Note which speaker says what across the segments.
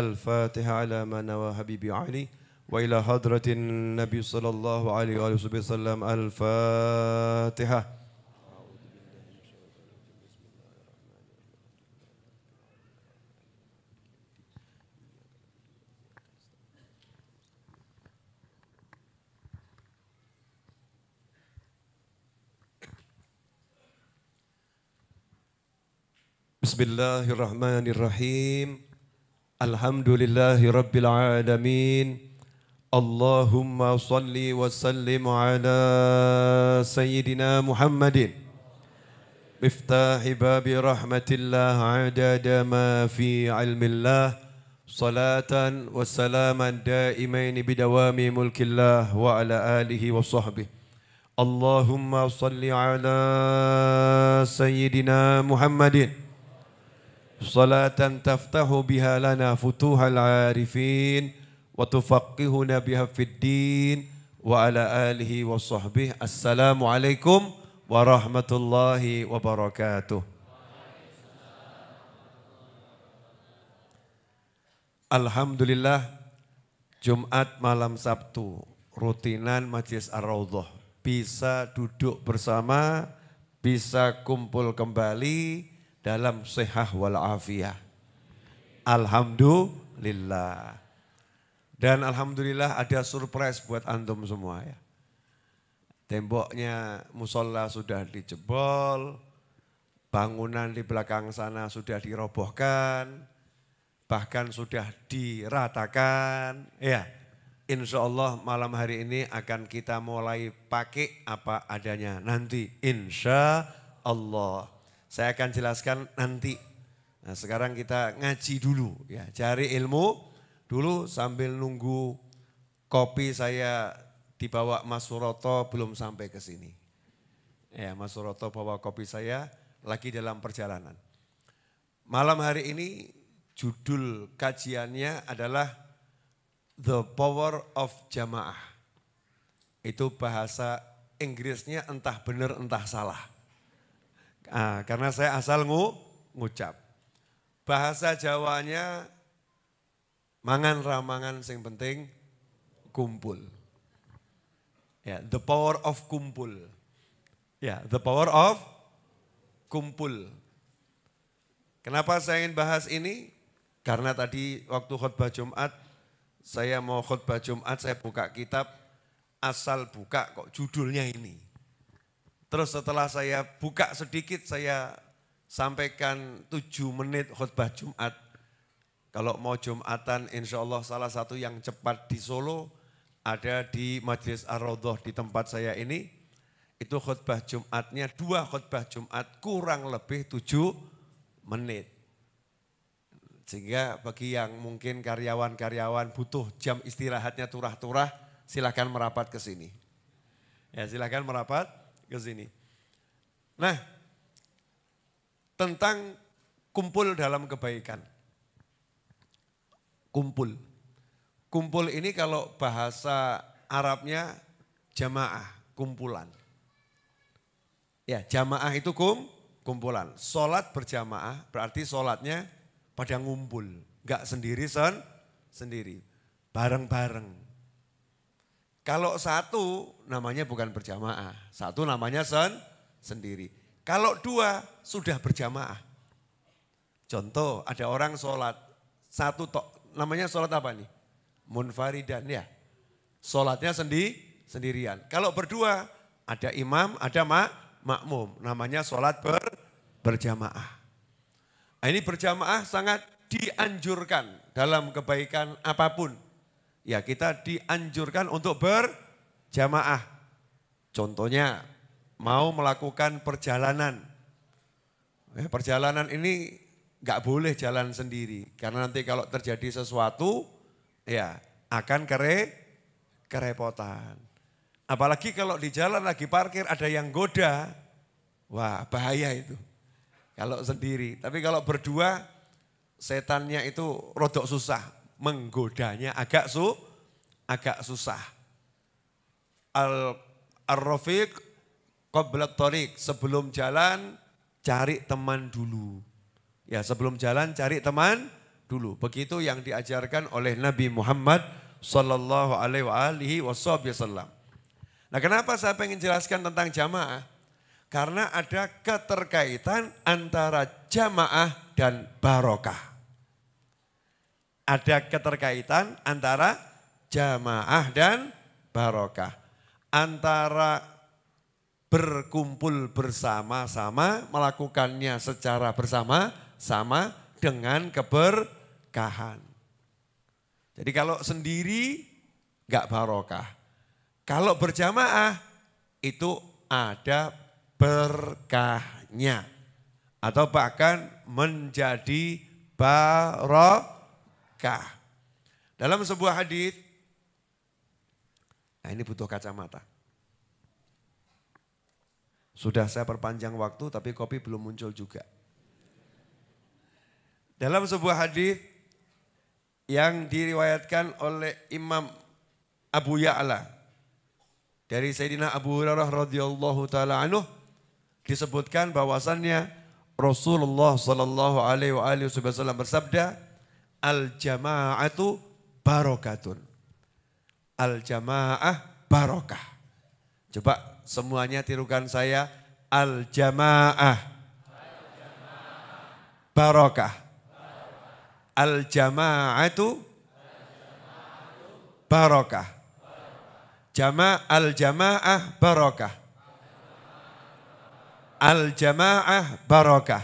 Speaker 1: الفاتحة على ما نوى حبيبي علي وإلى حضرة النبي صلى الله عليه وآله وصحبه وسلم الفاتحة بسم الله الرحمن الرحيم Alhamdulillahi Rabbil Alamin Allahumma salli wa sallim ala Sayyidina Muhammadin Miftahi babi rahmatillah adada ma fi ilmillah Salatan wa salaman daimaini bidawami mulkillah wa ala alihi wa sahabi. Allahumma salli ala Sayyidina Muhammadin salatan taftahu biha lana futuhal arifin wa tufaqqihuna biha fid din wa ala alihi wa sahbihi assalamu warahmatullahi wabarakatuh Alhamdulillah Jumat malam Sabtu rutinan Majelis Ar-Raudhah bisa duduk bersama bisa kumpul kembali dalam sehat wal Alhamdulillah. Dan alhamdulillah ada surprise buat antum semua ya. Temboknya musola sudah dijebol, bangunan di belakang sana sudah dirobohkan, bahkan sudah diratakan. Ya, insya Allah malam hari ini akan kita mulai pakai apa adanya nanti. Insya Allah. Saya akan jelaskan nanti. Nah, sekarang kita ngaji dulu ya, cari ilmu dulu sambil nunggu kopi saya dibawa Mas Suroto belum sampai ke sini. Ya, Mas Suroto bawa kopi saya lagi dalam perjalanan. Malam hari ini judul kajiannya adalah The Power of Jamaah. Itu bahasa Inggrisnya entah benar entah salah. Ah, karena saya asal ngu, ngucap. Bahasa Jawanya mangan ramangan sing penting kumpul. Ya, the power of kumpul. Ya, the power of kumpul. Kenapa saya ingin bahas ini? Karena tadi waktu khutbah Jumat, saya mau khutbah Jumat, saya buka kitab, asal buka kok judulnya ini. Terus setelah saya buka sedikit, saya sampaikan tujuh menit khutbah Jumat. Kalau mau Jumatan, insya Allah salah satu yang cepat di Solo ada di Majelis ar di tempat saya ini. Itu khutbah Jumatnya, dua khutbah Jumat kurang lebih tujuh menit. Sehingga bagi yang mungkin karyawan-karyawan butuh jam istirahatnya turah-turah, silahkan merapat ke sini. Ya silahkan merapat ke sini. Nah, tentang kumpul dalam kebaikan. Kumpul. Kumpul ini kalau bahasa Arabnya jamaah, kumpulan. Ya, jamaah itu kum, kumpulan. Sholat berjamaah berarti sholatnya pada ngumpul. Enggak sendiri son, sendiri. Bareng-bareng. Kalau satu namanya bukan berjamaah, satu namanya sen sendiri. Kalau dua sudah berjamaah. Contoh ada orang sholat satu tok, namanya sholat apa nih? Munfaridan ya. Sholatnya sendi sendirian. Kalau berdua ada imam, ada mak makmum, namanya sholat ber berjamaah. Nah, ini berjamaah sangat dianjurkan dalam kebaikan apapun ya kita dianjurkan untuk berjamaah. Contohnya mau melakukan perjalanan. Ya, perjalanan ini nggak boleh jalan sendiri karena nanti kalau terjadi sesuatu ya akan kere kerepotan. Apalagi kalau di jalan lagi parkir ada yang goda, wah bahaya itu. Kalau sendiri, tapi kalau berdua setannya itu rodok susah, menggodanya agak su agak susah. Al Ar-Rafiq sebelum jalan cari teman dulu. Ya, sebelum jalan cari teman dulu. Begitu yang diajarkan oleh Nabi Muhammad sallallahu alaihi wasallam. Nah, kenapa saya pengen jelaskan tentang jamaah? Karena ada keterkaitan antara jamaah dan barokah. Ada keterkaitan antara jamaah dan barokah. Antara berkumpul bersama-sama, melakukannya secara bersama-sama dengan keberkahan. Jadi kalau sendiri nggak barokah. Kalau berjamaah itu ada berkahnya atau bahkan menjadi barokah neraka. Dalam sebuah hadis, nah ini butuh kacamata. Sudah saya perpanjang waktu tapi kopi belum muncul juga. Dalam sebuah hadis yang diriwayatkan oleh Imam Abu Ya'la dari Sayyidina Abu Hurairah radhiyallahu taala anhu disebutkan bahwasannya Rasulullah Shallallahu alaihi wasallam bersabda al itu barokatun. Al-jama'ah barokah. Coba semuanya tirukan saya. Al-jama'ah. Barokah. al itu barokah. Jama' al-jama'ah barokah. Al-jama'ah barokah.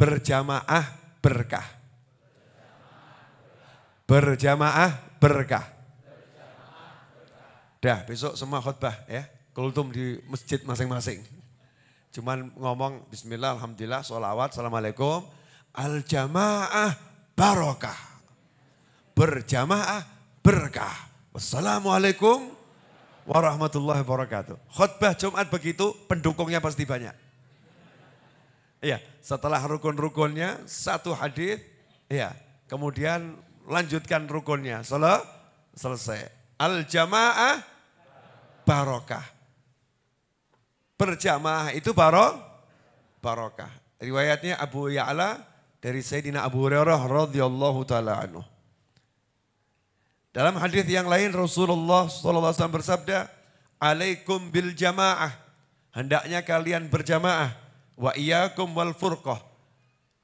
Speaker 1: Berjamaah berkah. Berjamaah berkah. Dah besok semua khutbah ya. Kultum di masjid masing-masing. Cuman ngomong bismillah, alhamdulillah, sholawat, assalamualaikum. aljamaah barokah. Berjamaah berkah. Wassalamualaikum warahmatullahi wabarakatuh. khutbah Jumat begitu pendukungnya pasti banyak. Iya, setelah rukun-rukunnya satu hadis, iya. Kemudian lanjutkan rukunnya. Sele, selesai. Al jamaah barokah. Berjamaah itu barok barokah. Riwayatnya Abu Ya'la dari Sayyidina Abu Hurairah radhiyallahu taala anhu. Dalam hadis yang lain Rasulullah SAW bersabda, "Alaikum bil jamaah." Hendaknya kalian berjamaah Wa iyyakum wal furqah.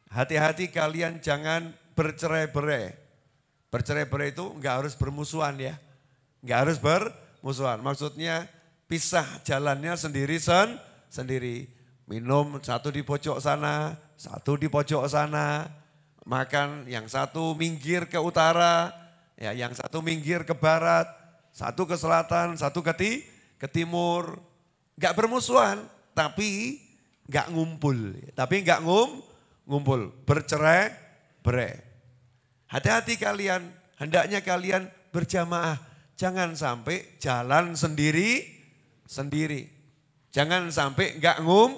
Speaker 1: Hati-hati kalian jangan bercerai-berai. Bercerai-berai itu enggak harus bermusuhan ya. Enggak harus bermusuhan. Maksudnya pisah jalannya sendiri sen, sendiri. Minum satu di pojok sana, satu di pojok sana. Makan yang satu minggir ke utara, ya yang satu minggir ke barat, satu ke selatan, satu ke, ti, ke timur. Enggak bermusuhan, tapi nggak ngumpul. Tapi nggak ngum, ngumpul. Bercerai, berai. Hati-hati kalian, hendaknya kalian berjamaah. Jangan sampai jalan sendiri, sendiri. Jangan sampai nggak ngum,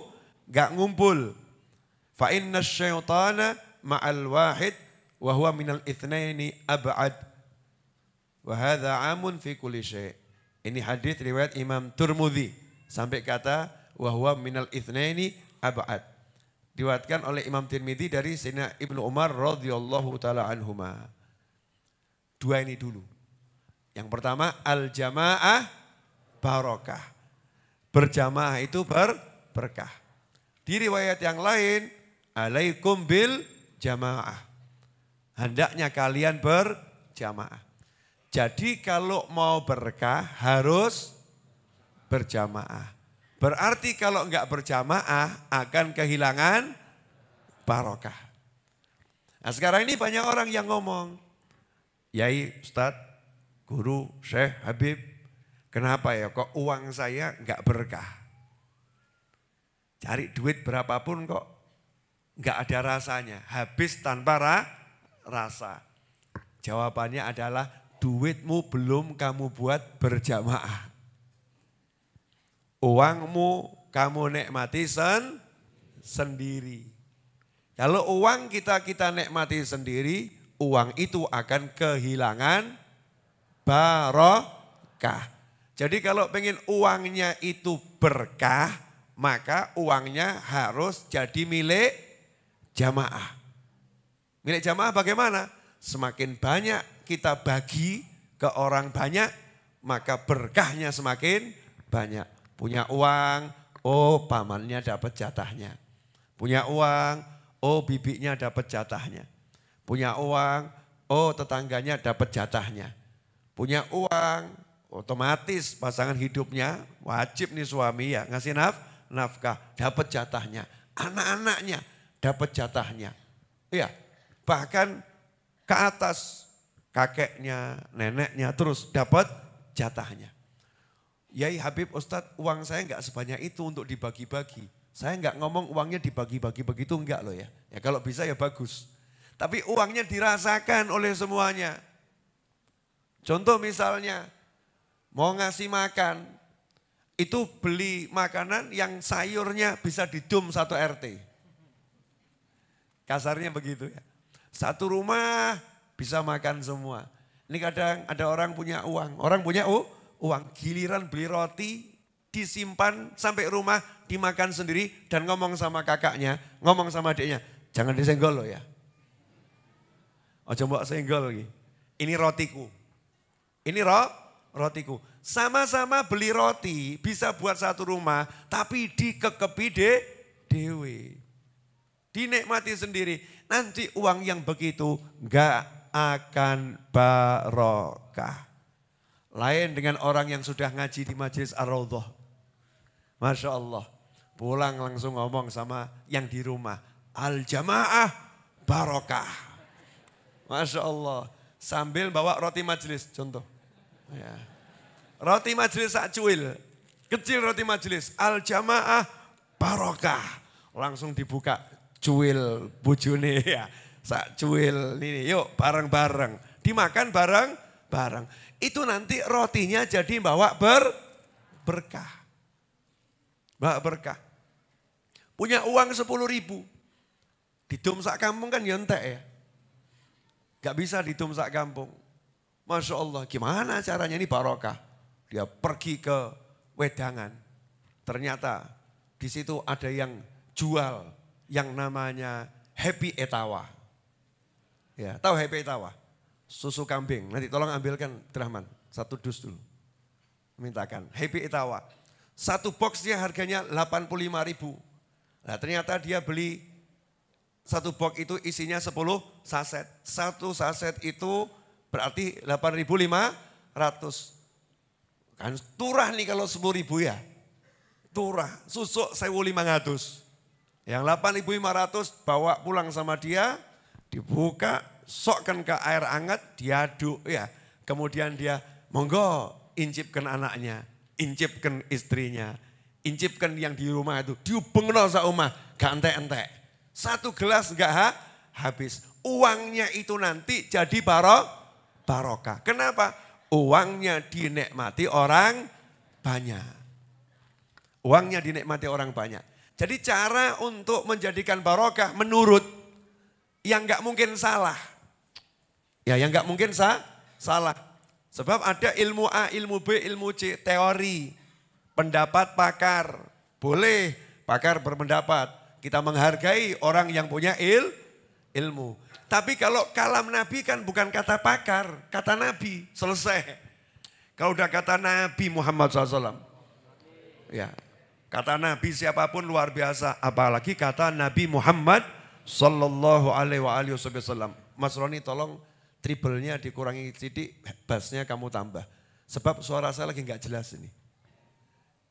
Speaker 1: nggak ngumpul. Fa inna syaitana ma'al wahid wa huwa minal ithnaini ab'ad. Wa hadza amun fi kulli Ini hadis riwayat Imam Turmudi sampai kata wahwa minal ithnaini ab'ad. Diwatkan oleh Imam Tirmidzi dari Sina Ibnu Umar radhiyallahu taala anhuma. Dua ini dulu. Yang pertama al jamaah barokah. Berjamaah itu ber berkah. Di riwayat yang lain alaikum bil jamaah. Hendaknya kalian berjamaah. Jadi kalau mau berkah harus berjamaah. Berarti kalau enggak berjamaah akan kehilangan barokah. Nah sekarang ini banyak orang yang ngomong, Yai, Ustadz, Guru, Syekh, Habib, kenapa ya kok uang saya enggak berkah? Cari duit berapapun kok enggak ada rasanya, habis tanpa ra rasa. Jawabannya adalah duitmu belum kamu buat berjamaah uangmu kamu nikmati sen sendiri. Kalau uang kita kita nikmati sendiri, uang itu akan kehilangan barokah. Jadi kalau pengen uangnya itu berkah, maka uangnya harus jadi milik jamaah. Milik jamaah bagaimana? Semakin banyak kita bagi ke orang banyak, maka berkahnya semakin banyak. Punya uang, oh pamannya dapat jatahnya. Punya uang, oh bibiknya dapat jatahnya. Punya uang, oh tetangganya dapat jatahnya. Punya uang, otomatis pasangan hidupnya wajib nih suami ya ngasih naf, nafkah, dapat jatahnya. Anak-anaknya dapat jatahnya. Iya, bahkan ke atas kakeknya, neneknya terus dapat jatahnya. Yai Habib Ustadz uang saya nggak sebanyak itu untuk dibagi-bagi. Saya nggak ngomong uangnya dibagi-bagi begitu enggak loh ya. Ya kalau bisa ya bagus. Tapi uangnya dirasakan oleh semuanya. Contoh misalnya mau ngasih makan itu beli makanan yang sayurnya bisa didum satu RT. Kasarnya begitu ya. Satu rumah bisa makan semua. Ini kadang ada orang punya uang, orang punya oh, uang giliran beli roti, disimpan sampai rumah, dimakan sendiri dan ngomong sama kakaknya, ngomong sama adiknya, jangan disenggol loh ya. Ojo mbok senggol lagi. Ini rotiku. Ini ro rotiku. Sama-sama beli roti, bisa buat satu rumah, tapi dikekepi de dewe. Dinikmati sendiri. Nanti uang yang begitu gak akan barokah. Lain dengan orang yang sudah ngaji di majelis ar -Rawdoh. Masya Allah. Pulang langsung ngomong sama yang di rumah. Al-jamaah barokah. Masya Allah. Sambil bawa roti majelis contoh. Ya. Roti majelis sak Kecil roti majelis. Al-jamaah barokah. Langsung dibuka cuil bujune ya. Sak yuk bareng-bareng. Dimakan bareng-bareng. Itu nanti rotinya jadi bawa ber berkah. Bawa berkah. Punya uang 10 ribu. di domsak kampung kan nyontek ya. ya. Gak bisa di domsak kampung. Masya Allah gimana caranya ini barokah. Dia pergi ke wedangan. Ternyata di situ ada yang jual yang namanya Happy Etawa. Ya, tahu Happy Etawa? susu kambing. Nanti tolong ambilkan Drahman, satu dus dulu. Mintakan, Happy Itawa. Satu boxnya harganya 85 ribu. Nah ternyata dia beli satu box itu isinya 10 saset. Satu saset itu berarti 8.500. Kan turah nih kalau 10 ribu ya. Turah, susuk 1.500. Yang 8.500 bawa pulang sama dia, dibuka, sokkan ke air hangat, diaduk ya. Kemudian dia monggo incipkan anaknya, incipkan istrinya, incipkan yang di rumah itu, diubengno rumah, gak entek-entek. Satu gelas gak ha? habis. Uangnya itu nanti jadi barok, barokah. Kenapa? Uangnya dinikmati orang banyak. Uangnya dinikmati orang banyak. Jadi cara untuk menjadikan barokah menurut yang nggak mungkin salah Ya yang nggak mungkin sah, salah. Sebab ada ilmu A, ilmu B, ilmu C, teori, pendapat pakar. Boleh pakar berpendapat. Kita menghargai orang yang punya il, ilmu. Tapi kalau kalam Nabi kan bukan kata pakar, kata Nabi, selesai. Kalau udah kata Nabi Muhammad SAW. Ya, Kata Nabi siapapun luar biasa, apalagi kata Nabi Muhammad Sallallahu Alaihi Wasallam. Mas Roni tolong triplenya dikurangi sidik, bassnya kamu tambah. Sebab suara saya lagi nggak jelas ini.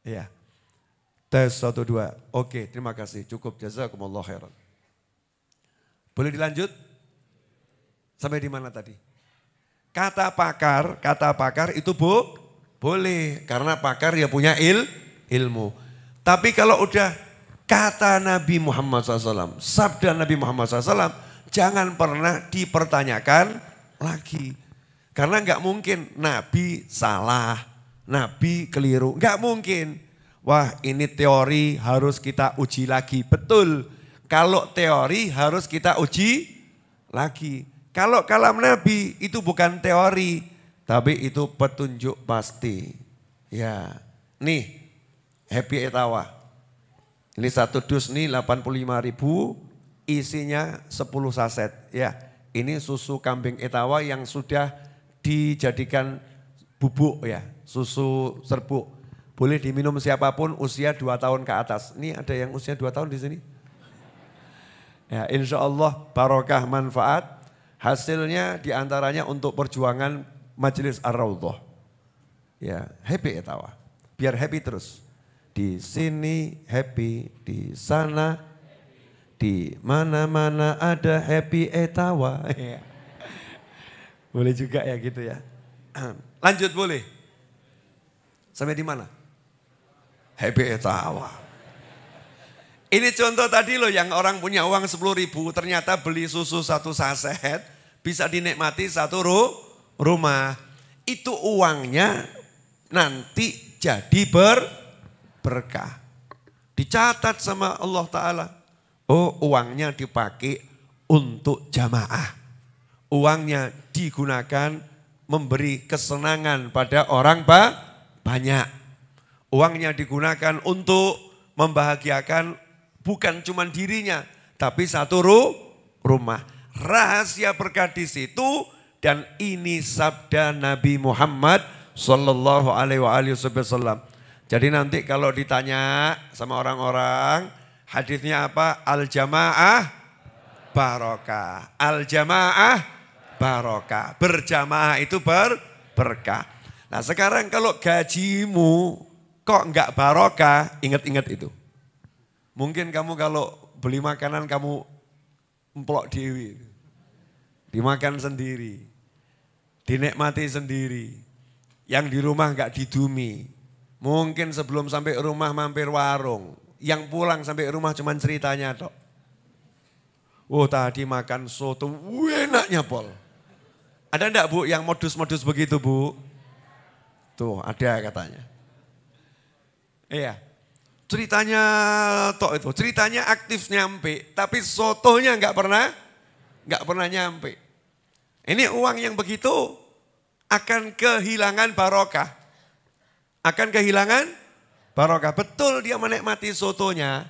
Speaker 1: Ya, Tes satu dua. Oke, terima kasih. Cukup jazakumullah khairan. Boleh dilanjut? Sampai di mana tadi? Kata pakar, kata pakar itu bu, boleh karena pakar ya punya il, ilmu. Tapi kalau udah kata Nabi Muhammad SAW, sabda Nabi Muhammad SAW, jangan pernah dipertanyakan lagi. Karena nggak mungkin Nabi salah, Nabi keliru. Nggak mungkin. Wah ini teori harus kita uji lagi. Betul. Kalau teori harus kita uji lagi. Kalau kalam Nabi itu bukan teori. Tapi itu petunjuk pasti. Ya. Nih. Happy Etawa. Ini satu dus nih 85 ribu. Isinya 10 saset. Ya. Ini susu kambing etawa yang sudah dijadikan bubuk ya, susu serbuk. Boleh diminum siapapun usia 2 tahun ke atas. Ini ada yang usia 2 tahun di sini? Ya, insya Allah barokah manfaat. Hasilnya diantaranya untuk perjuangan majelis ar -Rawdoh. Ya, happy etawa. Biar happy terus. Di sini happy, di sana di mana-mana ada happy etawa. Iya. boleh juga ya gitu ya. Lanjut boleh. Sampai di mana? Happy etawa. Ini contoh tadi loh yang orang punya uang 10 ribu ternyata beli susu satu saset bisa dinikmati satu ru rumah. Itu uangnya nanti jadi ber berkah. Dicatat sama Allah Ta'ala. Oh uangnya dipakai untuk jamaah. Uangnya digunakan memberi kesenangan pada orang ba banyak. Uangnya digunakan untuk membahagiakan bukan cuma dirinya, tapi satu ru rumah. Rahasia berkah di situ dan ini sabda Nabi Muhammad Sallallahu Alaihi Wasallam. Jadi nanti kalau ditanya sama orang-orang, Hadisnya apa? Al jamaah barokah. Al jamaah barokah. Berjamaah itu ber berkah. Nah sekarang kalau gajimu kok enggak barokah, ingat-ingat itu. Mungkin kamu kalau beli makanan kamu emplok dewi. Dimakan sendiri. Dinikmati sendiri. Yang di rumah enggak didumi. Mungkin sebelum sampai rumah mampir warung yang pulang sampai rumah cuman ceritanya tok. Oh tadi makan soto, enaknya Pol. Ada ndak Bu yang modus-modus begitu Bu? Tuh ada katanya. Iya. Ceritanya tok itu, ceritanya aktif nyampe, tapi sotonya nggak pernah nggak pernah nyampe. Ini uang yang begitu akan kehilangan barokah. Akan kehilangan barokah. Betul dia menikmati sotonya.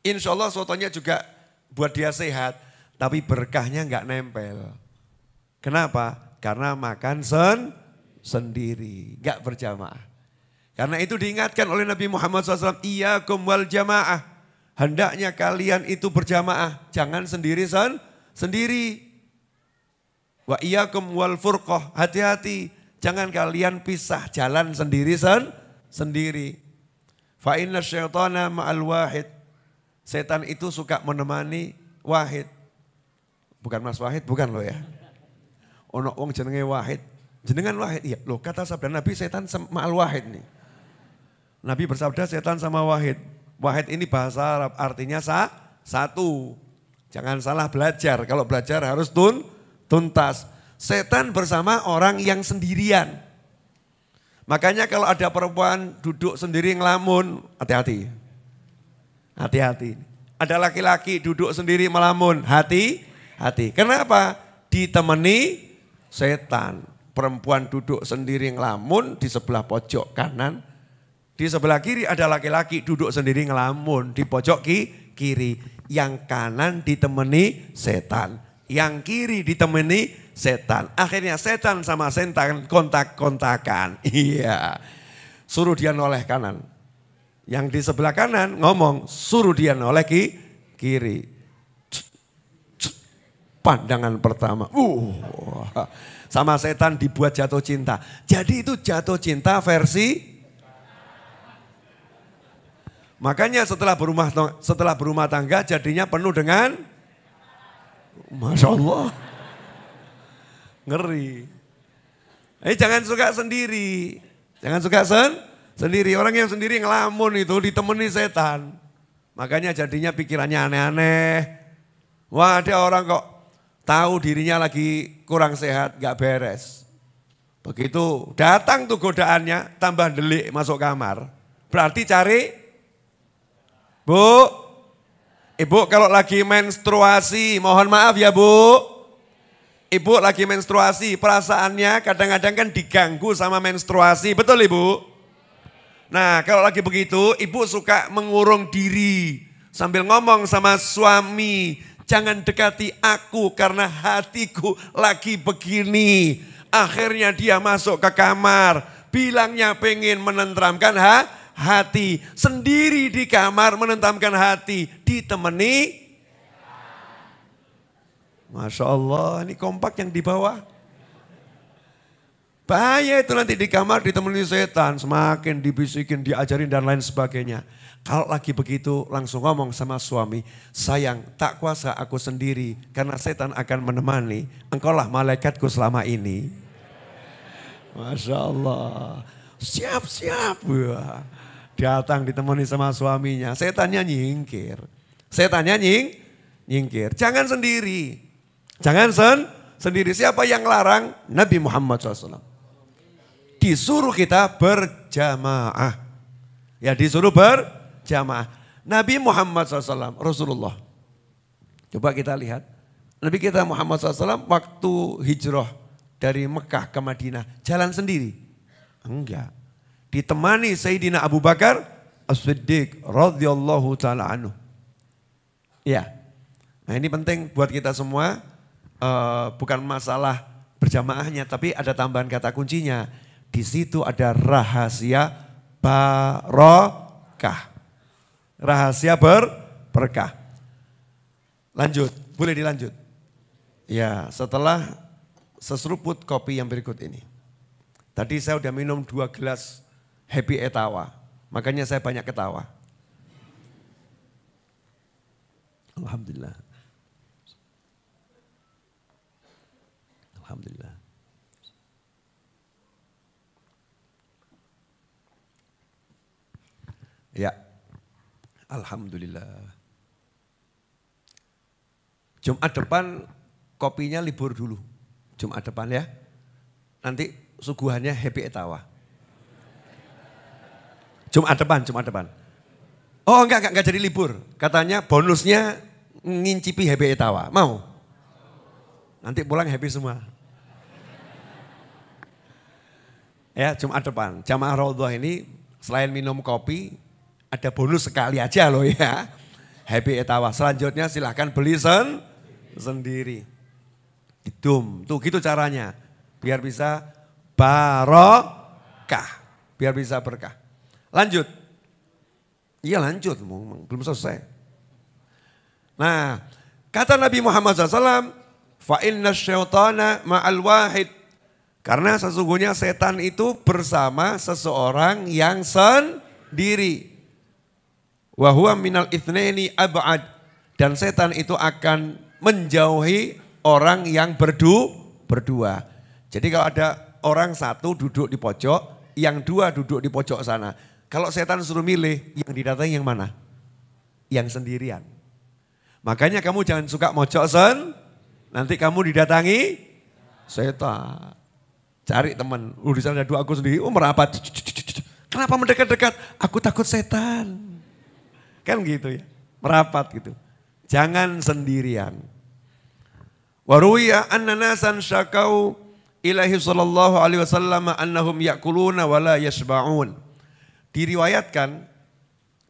Speaker 1: Insya Allah sotonya juga buat dia sehat. Tapi berkahnya nggak nempel. Kenapa? Karena makan sen sendiri, nggak berjamaah. Karena itu diingatkan oleh Nabi Muhammad SAW, iya wal jamaah. Hendaknya kalian itu berjamaah, jangan sendiri sen, sendiri. Wa ia wal furqah, hati-hati. Jangan kalian pisah jalan sendiri sen, sendiri. Fa'inna syaitana ma'al wahid. Setan itu suka menemani wahid. Bukan Mas Wahid, bukan lo ya. Ono wong jenenge Wahid. Jenengan Wahid, iya. Loh kata sabda Nabi setan ma'al wahid nih. Nabi bersabda setan sama Wahid. Wahid ini bahasa Arab artinya sa, satu. Jangan salah belajar. Kalau belajar harus tun, tuntas. Setan bersama orang yang sendirian. Makanya kalau ada perempuan duduk sendiri ngelamun, hati-hati. Hati-hati. Ada laki-laki duduk sendiri melamun, hati, hati. Kenapa? Ditemani setan. Perempuan duduk sendiri ngelamun di sebelah pojok kanan. Di sebelah kiri ada laki-laki duduk sendiri ngelamun di pojok ki, kiri. Yang kanan ditemani setan. Yang kiri ditemani setan. Akhirnya setan sama setan kontak-kontakan. Iya. Suruh dia noleh kanan. Yang di sebelah kanan ngomong suruh dia noleh ki kiri. Pandangan pertama. Uh. Sama setan dibuat jatuh cinta. Jadi itu jatuh cinta versi Makanya setelah berumah setelah berumah tangga jadinya penuh dengan Masya Allah. Ngeri. Eh jangan suka sendiri. Jangan suka sen sendiri. Orang yang sendiri ngelamun itu ditemani setan. Makanya jadinya pikirannya aneh-aneh. Wah ada orang kok tahu dirinya lagi kurang sehat, gak beres. Begitu datang tuh godaannya, tambah delik masuk kamar. Berarti cari, Bu, Ibu kalau lagi menstruasi, mohon maaf ya Bu. Ibu lagi menstruasi, perasaannya kadang-kadang kan diganggu sama menstruasi, betul Ibu? Nah, kalau lagi begitu, Ibu suka mengurung diri sambil ngomong sama suami, jangan dekati aku karena hatiku lagi begini. Akhirnya dia masuk ke kamar, bilangnya pengen menentramkan ha? hati. Sendiri di kamar menentramkan hati, ditemani Masya Allah, ini kompak yang di bawah. Bahaya itu nanti di kamar ditemani setan, semakin dibisikin, diajarin dan lain sebagainya. Kalau lagi begitu langsung ngomong sama suami, sayang tak kuasa aku sendiri karena setan akan menemani, engkaulah malaikatku selama ini. Masya Allah, siap-siap. Datang ditemani sama suaminya, setannya nyingkir. Setannya nying, nyingkir, jangan sendiri. Jangan sen sendiri. Siapa yang larang? Nabi Muhammad SAW. Disuruh kita berjamaah. Ya disuruh berjamaah. Nabi Muhammad SAW, Rasulullah. Coba kita lihat. Nabi kita Muhammad SAW waktu hijrah dari Mekah ke Madinah. Jalan sendiri? Enggak. Ditemani Sayyidina Abu Bakar As-Siddiq radhiyallahu taala anhu. Ya. Nah, ini penting buat kita semua uh, bukan masalah berjamaahnya, tapi ada tambahan kata kuncinya. Di situ ada rahasia barokah. Rahasia berberkah. Lanjut, boleh dilanjut. Ya, setelah seseruput kopi yang berikut ini. Tadi saya udah minum dua gelas happy etawa, makanya saya banyak ketawa. Alhamdulillah. Alhamdulillah. Ya, Alhamdulillah. Jumat depan kopinya libur dulu. Jumat depan ya. Nanti suguhannya happy etawa. Jumat depan, Jumat depan. Oh enggak, enggak, enggak jadi libur. Katanya bonusnya ngincipi happy etawa. Mau? Nanti pulang happy semua. ya Jumat depan. Jamaah Raudhah ini selain minum kopi, ada bonus sekali aja loh ya. Happy Etawa. Selanjutnya silahkan beli sen sendiri. Didum. Tuh gitu caranya. Biar bisa barokah. Biar bisa berkah. Lanjut. Iya lanjut, belum selesai. Nah, kata Nabi Muhammad SAW, fa'inna syaitana ma'al wahid. Karena sesungguhnya setan itu bersama seseorang yang sendiri. Wahua minal ithnaini abad. Dan setan itu akan menjauhi orang yang berdu, berdua. Jadi kalau ada orang satu duduk di pojok, yang dua duduk di pojok sana. Kalau setan suruh milih, yang didatangi yang mana? Yang sendirian. Makanya kamu jangan suka mojok sen, nanti kamu didatangi setan. Cari teman. Uh, di sana ada dua aku sendiri. Oh merapat. Kenapa mendekat-dekat? Aku takut setan. Kan gitu ya. Merapat gitu. Jangan sendirian. Waruya anna nasan syakau ilahi sallallahu alaihi wasallam annahum yakuluna wala yashba'un. Diriwayatkan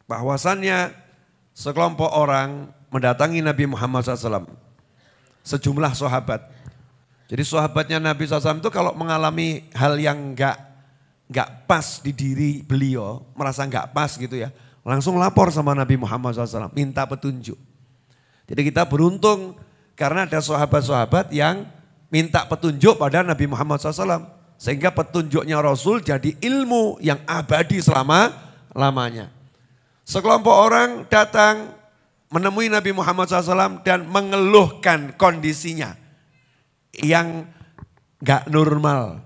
Speaker 1: bahwasannya sekelompok orang mendatangi Nabi Muhammad SAW. Sejumlah sahabat jadi sahabatnya Nabi SAW itu kalau mengalami hal yang nggak nggak pas di diri beliau, merasa nggak pas gitu ya, langsung lapor sama Nabi Muhammad SAW, minta petunjuk. Jadi kita beruntung karena ada sahabat-sahabat yang minta petunjuk pada Nabi Muhammad SAW. Sehingga petunjuknya Rasul jadi ilmu yang abadi selama lamanya. Sekelompok orang datang menemui Nabi Muhammad SAW dan mengeluhkan kondisinya yang gak normal.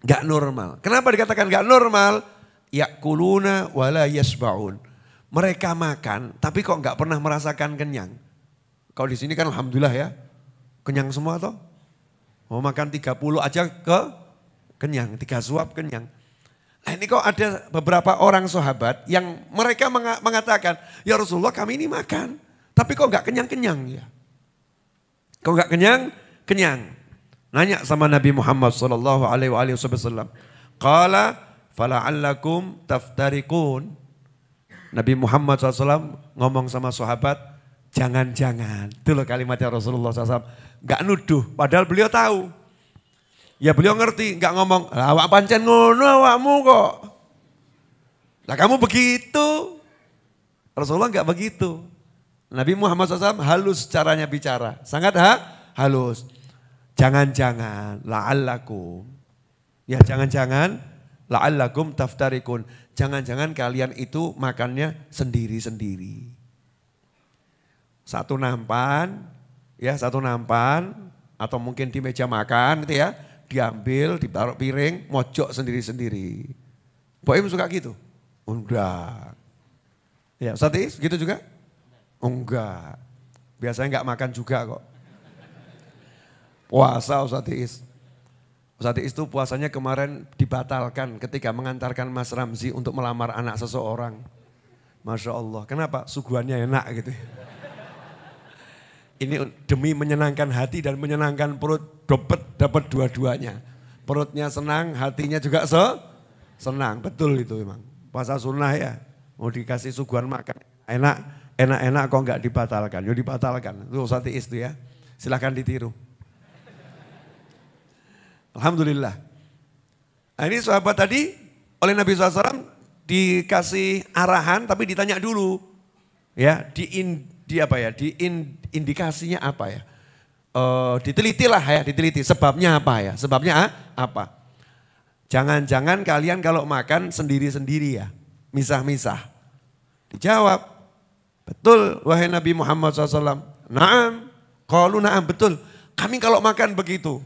Speaker 1: Gak normal. Kenapa dikatakan gak normal? Ya kuluna wala yasbaun. Mereka makan tapi kok gak pernah merasakan kenyang. Kalau di sini kan alhamdulillah ya. Kenyang semua toh. Mau makan 30 aja ke kenyang. Tiga suap kenyang. Nah ini kok ada beberapa orang sahabat yang mereka mengatakan, ya Rasulullah kami ini makan. Tapi kok gak kenyang-kenyang ya. Kok gak -kenyang kenyang. Nanya sama Nabi Muhammad sallallahu alaihi wasallam. Qala fala'allakum taftarikun. Nabi Muhammad SAW ngomong sama sahabat, jangan-jangan. Itu loh kalimatnya Rasulullah SAW. Gak nuduh, padahal beliau tahu. Ya beliau ngerti, gak ngomong, awak pancen ngono awakmu kok. Lah kamu begitu. Rasulullah gak begitu. Nabi Muhammad SAW halus caranya bicara. Sangat ha? halus. Jangan-jangan la'allakum. Ya jangan-jangan la'allakum taftarikun. Jangan-jangan kalian itu makannya sendiri-sendiri. Satu nampan, ya satu nampan atau mungkin di meja makan gitu ya. Diambil, ditaruh piring, mojok sendiri-sendiri. Boim suka gitu? Enggak. Ya, Ustaz gitu juga? Enggak. Biasanya enggak makan juga kok. Puasa Ustaz Iis. Ustaz Iis itu puasanya kemarin dibatalkan ketika mengantarkan Mas Ramzi untuk melamar anak seseorang. Masya Allah. Kenapa? Suguhannya enak gitu. Ini demi menyenangkan hati dan menyenangkan perut. Dapat dapat dua-duanya. Perutnya senang, hatinya juga se senang. Betul itu memang. Puasa sunnah ya. Mau dikasih suguhan makan. Enak, enak-enak kok enggak dibatalkan. Yo dibatalkan. Itu Ustaz Iis itu ya. Silahkan ditiru. Alhamdulillah. Nah, ini sahabat tadi oleh Nabi SAW dikasih arahan tapi ditanya dulu. Ya, di, in, di apa ya? Di in, indikasinya apa ya? e, eh, diteliti lah ya, diteliti sebabnya apa ya? Sebabnya ah, apa? Jangan-jangan kalian kalau makan sendiri-sendiri ya, misah-misah. Dijawab, betul wahai Nabi Muhammad SAW. Naam, kalau naam betul. Kami kalau makan begitu,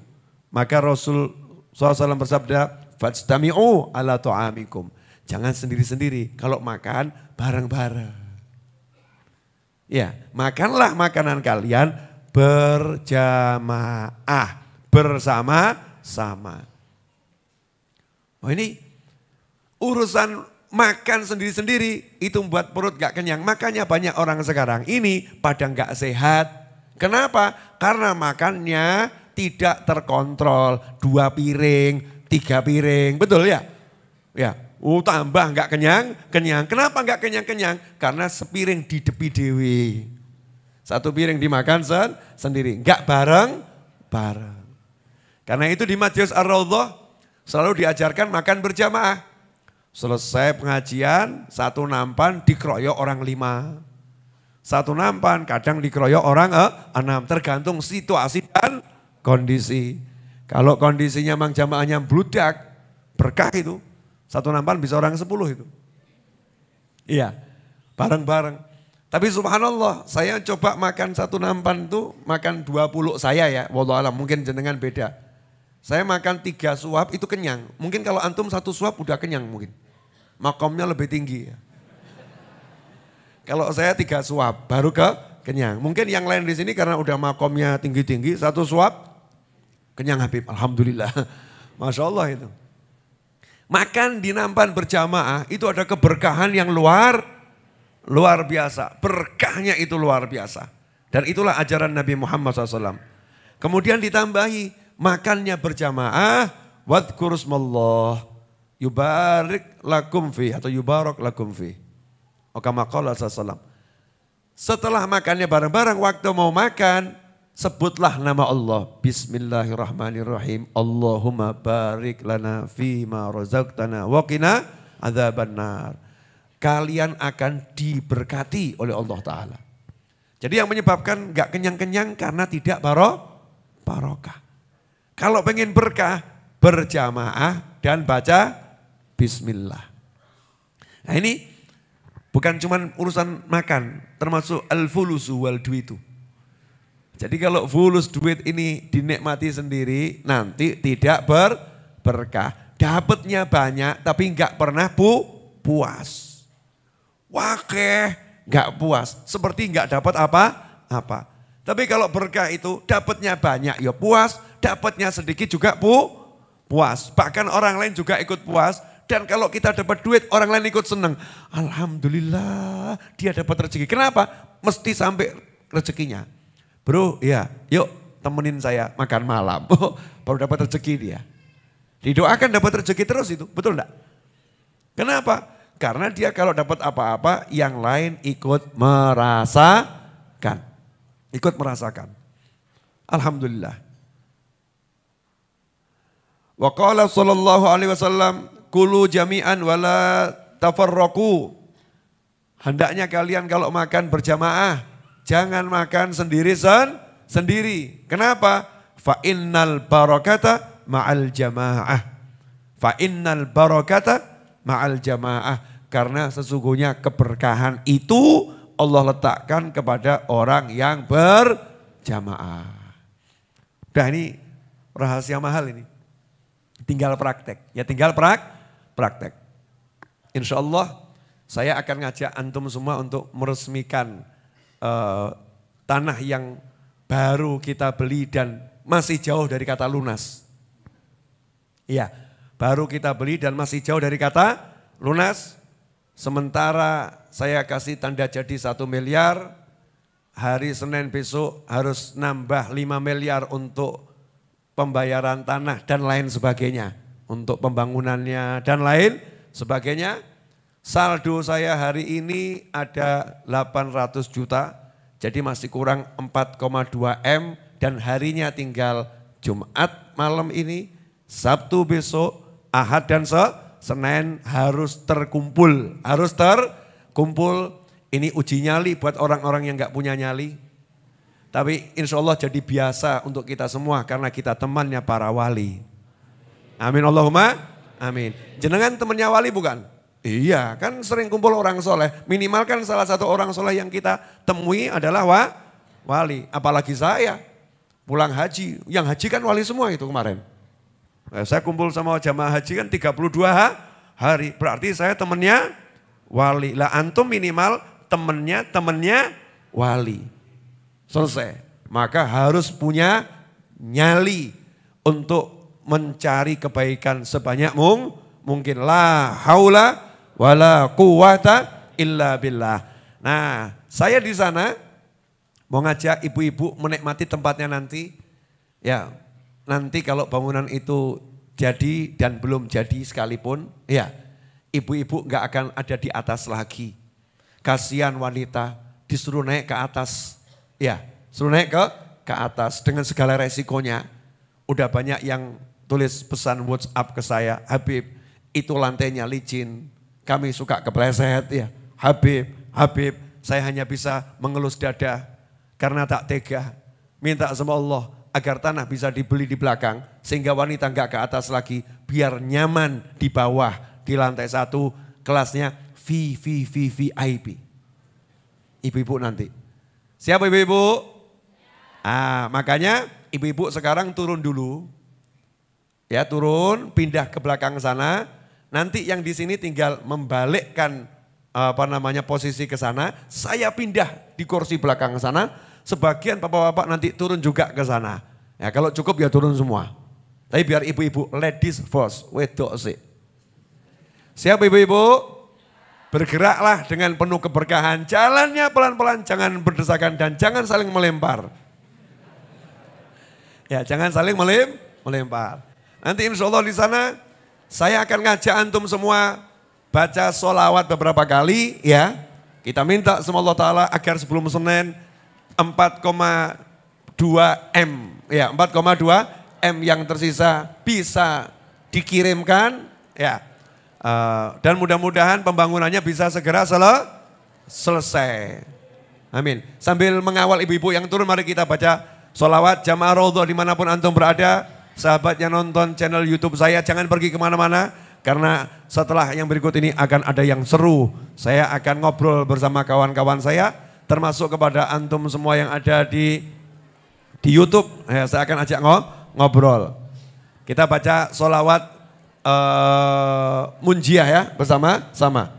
Speaker 1: maka Rasul SAW bersabda, Fajtami'u ala Jangan sendiri-sendiri. Kalau makan, bareng-bareng. Ya, makanlah makanan kalian berjamaah. Bersama-sama. Oh ini urusan makan sendiri-sendiri itu membuat perut gak kenyang. Makanya banyak orang sekarang ini pada gak sehat. Kenapa? Karena makannya tidak terkontrol. Dua piring, tiga piring, betul ya? Ya, Oh tambah nggak kenyang, kenyang. Kenapa nggak kenyang-kenyang? Karena sepiring di depi dewi. Satu piring dimakan sen, sendiri. Nggak bareng, bareng. Karena itu di Matius ar selalu diajarkan makan berjamaah. Selesai pengajian, satu nampan dikeroyok orang lima. Satu nampan kadang dikeroyok orang eh, enam. Tergantung situasi dan kondisi. Kalau kondisinya mang jamaahnya bludak, berkah itu. Satu nampan bisa orang sepuluh itu. Iya, bareng-bareng. Tapi subhanallah, saya coba makan satu nampan itu, makan dua puluh saya ya. walau alam, mungkin jenengan beda. Saya makan tiga suap itu kenyang. Mungkin kalau antum satu suap udah kenyang mungkin. Makomnya lebih tinggi ya. Kalau saya tiga suap baru ke kenyang. Mungkin yang lain di sini karena udah makomnya tinggi-tinggi, satu suap Kenyang Habib, Alhamdulillah. Masya Allah itu. Makan di nampan berjamaah itu ada keberkahan yang luar luar biasa. Berkahnya itu luar biasa. Dan itulah ajaran Nabi Muhammad SAW. Kemudian ditambahi makannya berjamaah. Wadkur yubarik lakum fi atau yubarok lakum fi. Okama oh, SAW. Setelah makannya bareng-bareng waktu mau makan Sebutlah nama Allah. Bismillahirrahmanirrahim. Allahumma barik lana fi ma razaqtana wa qina adzabannar. Kalian akan diberkati oleh Allah Ta'ala. Jadi yang menyebabkan nggak kenyang-kenyang karena tidak baro, barokah. Kalau pengen berkah, berjamaah dan baca Bismillah. Nah ini bukan cuman urusan makan, termasuk al-fulusu wal duitu. Jadi kalau fulus duit ini dinikmati sendiri, nanti tidak ber, berkah. Dapatnya banyak, tapi nggak pernah pu, puas. Wakeh, nggak puas. Seperti nggak dapat apa-apa. Tapi kalau berkah itu dapatnya banyak ya puas, dapatnya sedikit juga pu, puas. Bahkan orang lain juga ikut puas. Dan kalau kita dapat duit, orang lain ikut senang. Alhamdulillah dia dapat rezeki. Kenapa? Mesti sampai rezekinya. Bro, ya, yuk temenin saya makan malam. Oh, baru dapat rezeki dia. Didoakan dapat rezeki terus itu, betul enggak? Kenapa? Karena dia kalau dapat apa-apa, yang lain ikut merasakan. Ikut merasakan. Alhamdulillah. Wa qala sallallahu alaihi wasallam, kulu jami'an wala tafarraku. Hendaknya kalian kalau makan berjamaah, Jangan makan sendiri sen sendiri. Kenapa? Fa innal barakata ma'al jamaah. Fa innal barakata ma'al jamaah. Karena sesungguhnya keberkahan itu Allah letakkan kepada orang yang berjamaah. Udah ini rahasia mahal ini. Tinggal praktek. Ya tinggal prak, praktek. Insya Allah saya akan ngajak antum semua untuk meresmikan uh, tanah yang baru kita beli dan masih jauh dari kata lunas. Iya, baru kita beli dan masih jauh dari kata lunas. Sementara saya kasih tanda jadi satu miliar, hari Senin besok harus nambah 5 miliar untuk pembayaran tanah dan lain sebagainya. Untuk pembangunannya dan lain sebagainya Saldo saya hari ini ada 800 juta, jadi masih kurang 4,2 M dan harinya tinggal Jumat malam ini, Sabtu besok, Ahad dan Se, Senin harus terkumpul, harus terkumpul. Ini uji nyali buat orang-orang yang nggak punya nyali. Tapi insya Allah jadi biasa untuk kita semua karena kita temannya para wali. Amin Allahumma. Amin. Jenengan temannya wali bukan? Iya, kan sering kumpul orang soleh. Minimal kan salah satu orang soleh yang kita temui adalah wa, wali. Apalagi saya, pulang haji. Yang haji kan wali semua itu kemarin. Nah, saya kumpul sama jamaah haji kan 32 hari. Berarti saya temennya wali. Lah antum minimal temennya, temennya wali. Selesai. Maka harus punya nyali untuk mencari kebaikan sebanyak mung, mungkin. La haula wala quwata illa billah. Nah, saya di sana mau ngajak ibu-ibu menikmati tempatnya nanti. Ya, nanti kalau bangunan itu jadi dan belum jadi sekalipun, ya ibu-ibu nggak akan ada di atas lagi. Kasihan wanita disuruh naik ke atas. Ya, suruh naik ke ke atas dengan segala resikonya. Udah banyak yang tulis pesan WhatsApp ke saya, Habib, itu lantainya licin, kami suka kepleset ya. Habib, Habib, saya hanya bisa mengelus dada karena tak tega. Minta sama Allah agar tanah bisa dibeli di belakang sehingga wanita nggak ke atas lagi biar nyaman di bawah di lantai satu kelasnya VVVVIP. Ibu-ibu nanti. Siapa ibu-ibu? Ah, makanya ibu-ibu sekarang turun dulu. Ya, turun, pindah ke belakang sana, Nanti yang di sini tinggal membalikkan eh, apa namanya posisi ke sana, saya pindah di kursi belakang ke sana, sebagian bapak-bapak nanti turun juga ke sana. Ya, kalau cukup ya turun semua. Tapi biar ibu-ibu ladies first, wedok sih. Siap ibu-ibu? Bergeraklah dengan penuh keberkahan, jalannya pelan-pelan, jangan berdesakan dan jangan saling melempar. Ya, jangan saling melem, melempar. Nanti insya Allah di sana saya akan ngajak antum semua baca solawat beberapa kali ya. Kita minta semua Allah Ta'ala agar sebelum Senin 4,2 M. Ya 4,2 M yang tersisa bisa dikirimkan ya. Uh, dan mudah-mudahan pembangunannya bisa segera sel selesai. Amin. Sambil mengawal ibu-ibu yang turun mari kita baca solawat jamaah rodo dimanapun antum berada. Sahabat yang nonton channel YouTube saya jangan pergi kemana-mana. Karena setelah yang berikut ini akan ada yang seru. Saya akan ngobrol bersama kawan-kawan saya. Termasuk kepada antum semua yang ada di di Youtube. Ya, saya akan ajak
Speaker 2: ngobrol.
Speaker 1: Kita baca solawat uh, Munjiah ya bersama. Sama.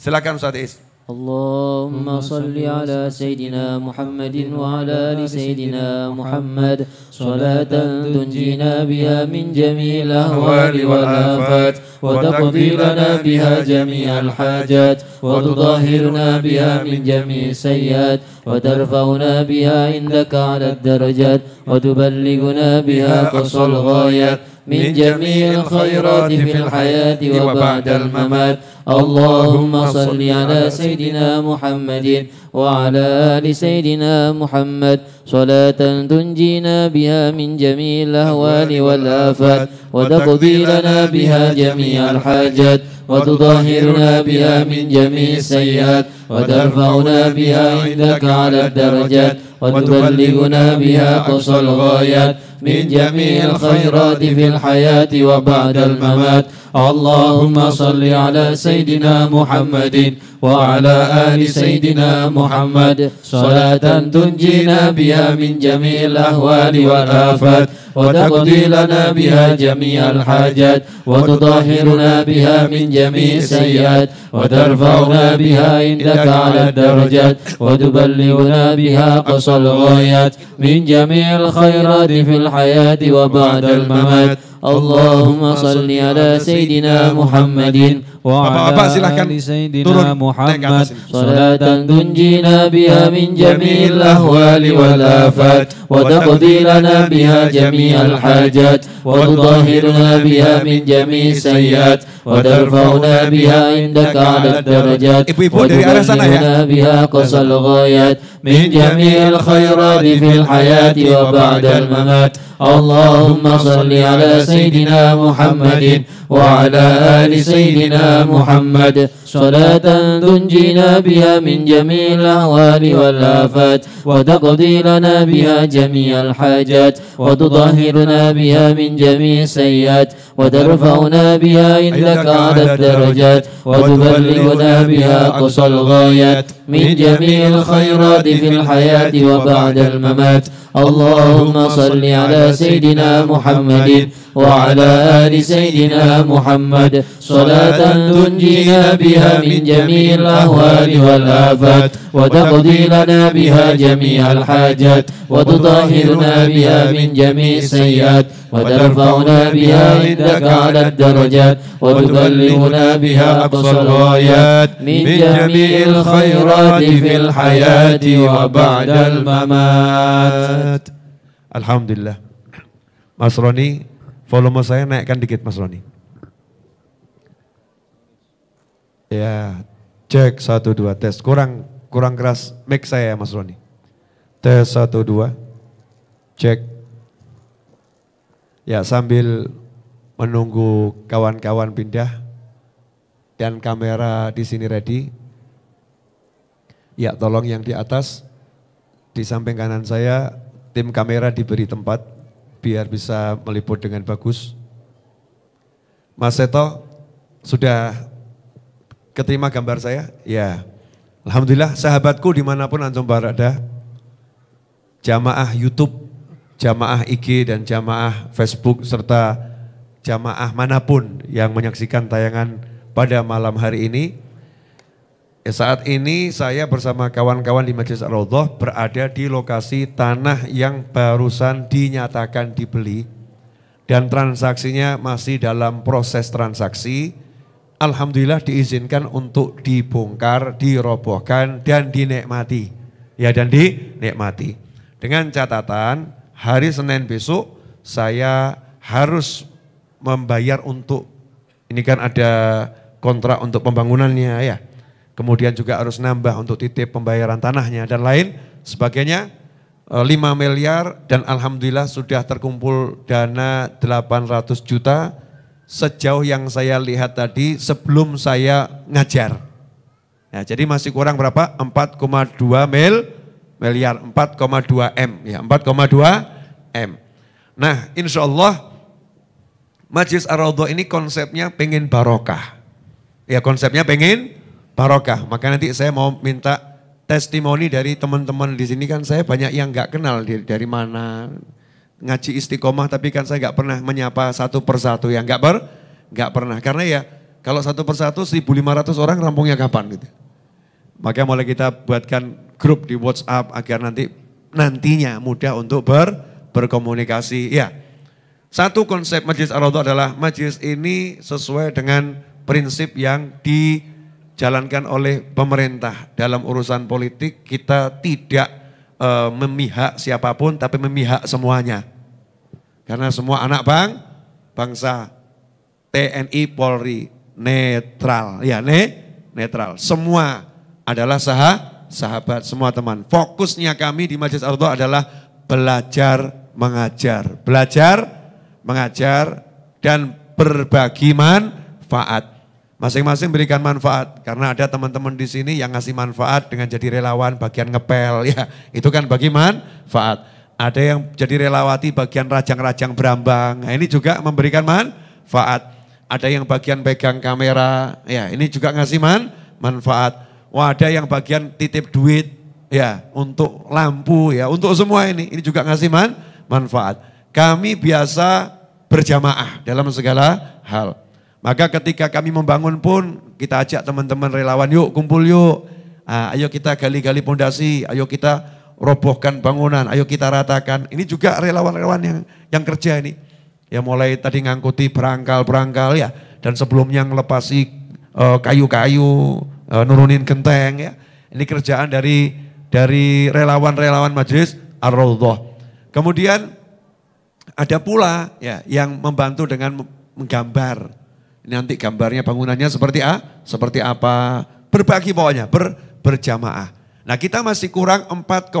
Speaker 2: Silakan Ustaz Is. اللهم صل على سيدنا محمد وعلى آل سيدنا محمد صلاة تنجينا بها من جميع الأهوال والآفات وتقضي لنا بها جميع الحاجات وتطهرنا بها من جميع السيئات وترفعنا بها عندك على الدرجات وتبلغنا بها قصر الغايات من جميع الخيرات في الحياة وبعد الممات اللهم صل على سيدنا محمد وعلى آل سيدنا محمد صلاة تنجينا بها من جميع الأهوال والآفات وتقضي لنا بها جميع الحاجات وتطهرنا بها من جميع السيئات وترفعنا بها عندك على الدرجات وتبلغنا بها قصى الغايات من جميع الخيرات في الحياة وبعد الممات اللهم صل على سيدنا محمد وعلى آل سيدنا محمد صلاة تنجينا بها من جميع الأهوال والآفات وتقضي لنا بها جميع الحاجات وتطهرنا بها من جميع السيئات وترفعنا بها عندك على الدرجات وتبلغنا بها قصى الغايات من جميع الخيرات في الحياة وبعد الممات اللهم صل على سيدنا محمد وعلى آل سيدنا محمد نعم، صلاة تنجينا بها من جميع الأهوال والآفات وتقضي لنا بها جميع الحاجات وتطهرنا بها من جميع السيئات وترفعنا بها عندك على الدرجات وتبلغنا بها قصى الغايات من جميع الخيرات في الحياة وبعد الممات اللهم صل على سيدنا محمد وعلى آل سيدنا محمد صلاة تنجينا بها من جميع الأهوال والآفات وتقضي لنا بها جميع الحاجات وتطهرنا بها من جميع السيئات وترفعنا بها إلى أعلى الدرجات وتبلغنا بها أقصى الغايات من جميع الخيرات في الحياة وبعد الممات اللهم صل على سيدنا محمد وعلى آل سيدنا محمد صلاة تنجينا بها من جميع الأهوال والآفات وتقضي لنا بها جميع الحاجات وتطهرنا بها من جميع السيئات وترفعنا بها عندك على الدرجات وتبلغنا بها أقصى الغايات من جميع الخيرات في الحياة وبعد الممات
Speaker 1: الحمد لله مصرني Volume saya naikkan dikit Mas Roni. Ya, cek satu dua tes. Kurang kurang keras mic saya ya Mas Roni. Tes satu dua, cek. Ya sambil menunggu kawan-kawan pindah dan kamera di sini ready. Ya tolong yang di atas di samping kanan saya tim kamera diberi tempat biar bisa meliput dengan bagus. Mas Seto, sudah keterima gambar saya? Ya. Alhamdulillah sahabatku dimanapun Antum berada, jamaah Youtube, jamaah IG dan jamaah Facebook serta jamaah manapun yang menyaksikan tayangan pada malam hari ini, Ya, saat ini saya bersama kawan-kawan di Majelis al berada di lokasi tanah yang barusan dinyatakan dibeli dan transaksinya masih dalam proses transaksi. Alhamdulillah diizinkan untuk dibongkar, dirobohkan dan dinikmati. Ya dan dinikmati. Dengan catatan hari Senin besok saya harus membayar untuk ini kan ada kontrak untuk pembangunannya ya Kemudian juga harus nambah untuk titip pembayaran tanahnya dan lain sebagainya. 5 eh, miliar dan Alhamdulillah sudah terkumpul dana 800 juta sejauh yang saya lihat tadi sebelum saya ngajar. Ya, jadi masih kurang berapa? 4,2 mil miliar, 4,2 M. Ya, 4,2 M. Nah, insya Allah Majlis Ar-Raudhah ini konsepnya pengen barokah. Ya, konsepnya pengen barokah. Maka nanti saya mau minta testimoni dari teman-teman di sini kan saya banyak yang nggak kenal dari, dari mana ngaji istiqomah tapi kan saya nggak pernah menyapa satu persatu yang nggak ber nggak pernah karena ya kalau satu persatu 1.500 orang rampungnya kapan gitu. Maka mulai kita buatkan grup di WhatsApp agar nanti nantinya mudah untuk ber berkomunikasi. Ya, satu konsep majelis ar adalah majelis ini sesuai dengan prinsip yang di dijalankan oleh pemerintah dalam urusan politik kita tidak e, memihak siapapun tapi memihak semuanya. Karena semua anak bang bangsa TNI Polri netral ya ne netral. Semua adalah sah sahabat semua teman. Fokusnya kami di Majelis Ardo adalah belajar mengajar, belajar mengajar dan berbagi manfaat Masing-masing berikan manfaat karena ada teman-teman di sini yang ngasih manfaat dengan jadi relawan bagian ngepel ya. Itu kan bagi manfaat. Ada yang jadi relawati bagian rajang-rajang berambang. Nah, ini juga memberikan manfaat. Ada yang bagian pegang kamera. Ya, ini juga ngasih man, manfaat. Wah, ada yang bagian titip duit ya untuk lampu ya, untuk semua ini. Ini juga ngasih man, manfaat. Kami biasa berjamaah dalam segala hal. Maka ketika kami membangun pun kita ajak teman-teman relawan yuk kumpul yuk. Ah, ayo kita gali-gali pondasi, ayo kita robohkan bangunan, ayo kita ratakan. Ini juga relawan-relawan yang yang kerja ini. Ya mulai tadi ngangkuti berangkal-berangkal ya dan sebelumnya ngelepasi eh, kayu-kayu, uh, uh, nurunin genteng ya. Ini kerjaan dari dari relawan-relawan majelis ar -Rawdoh. Kemudian ada pula ya yang membantu dengan menggambar nanti gambarnya bangunannya seperti a, seperti apa? Berbagi pokoknya, ber, berjamaah. Nah kita masih kurang 4,2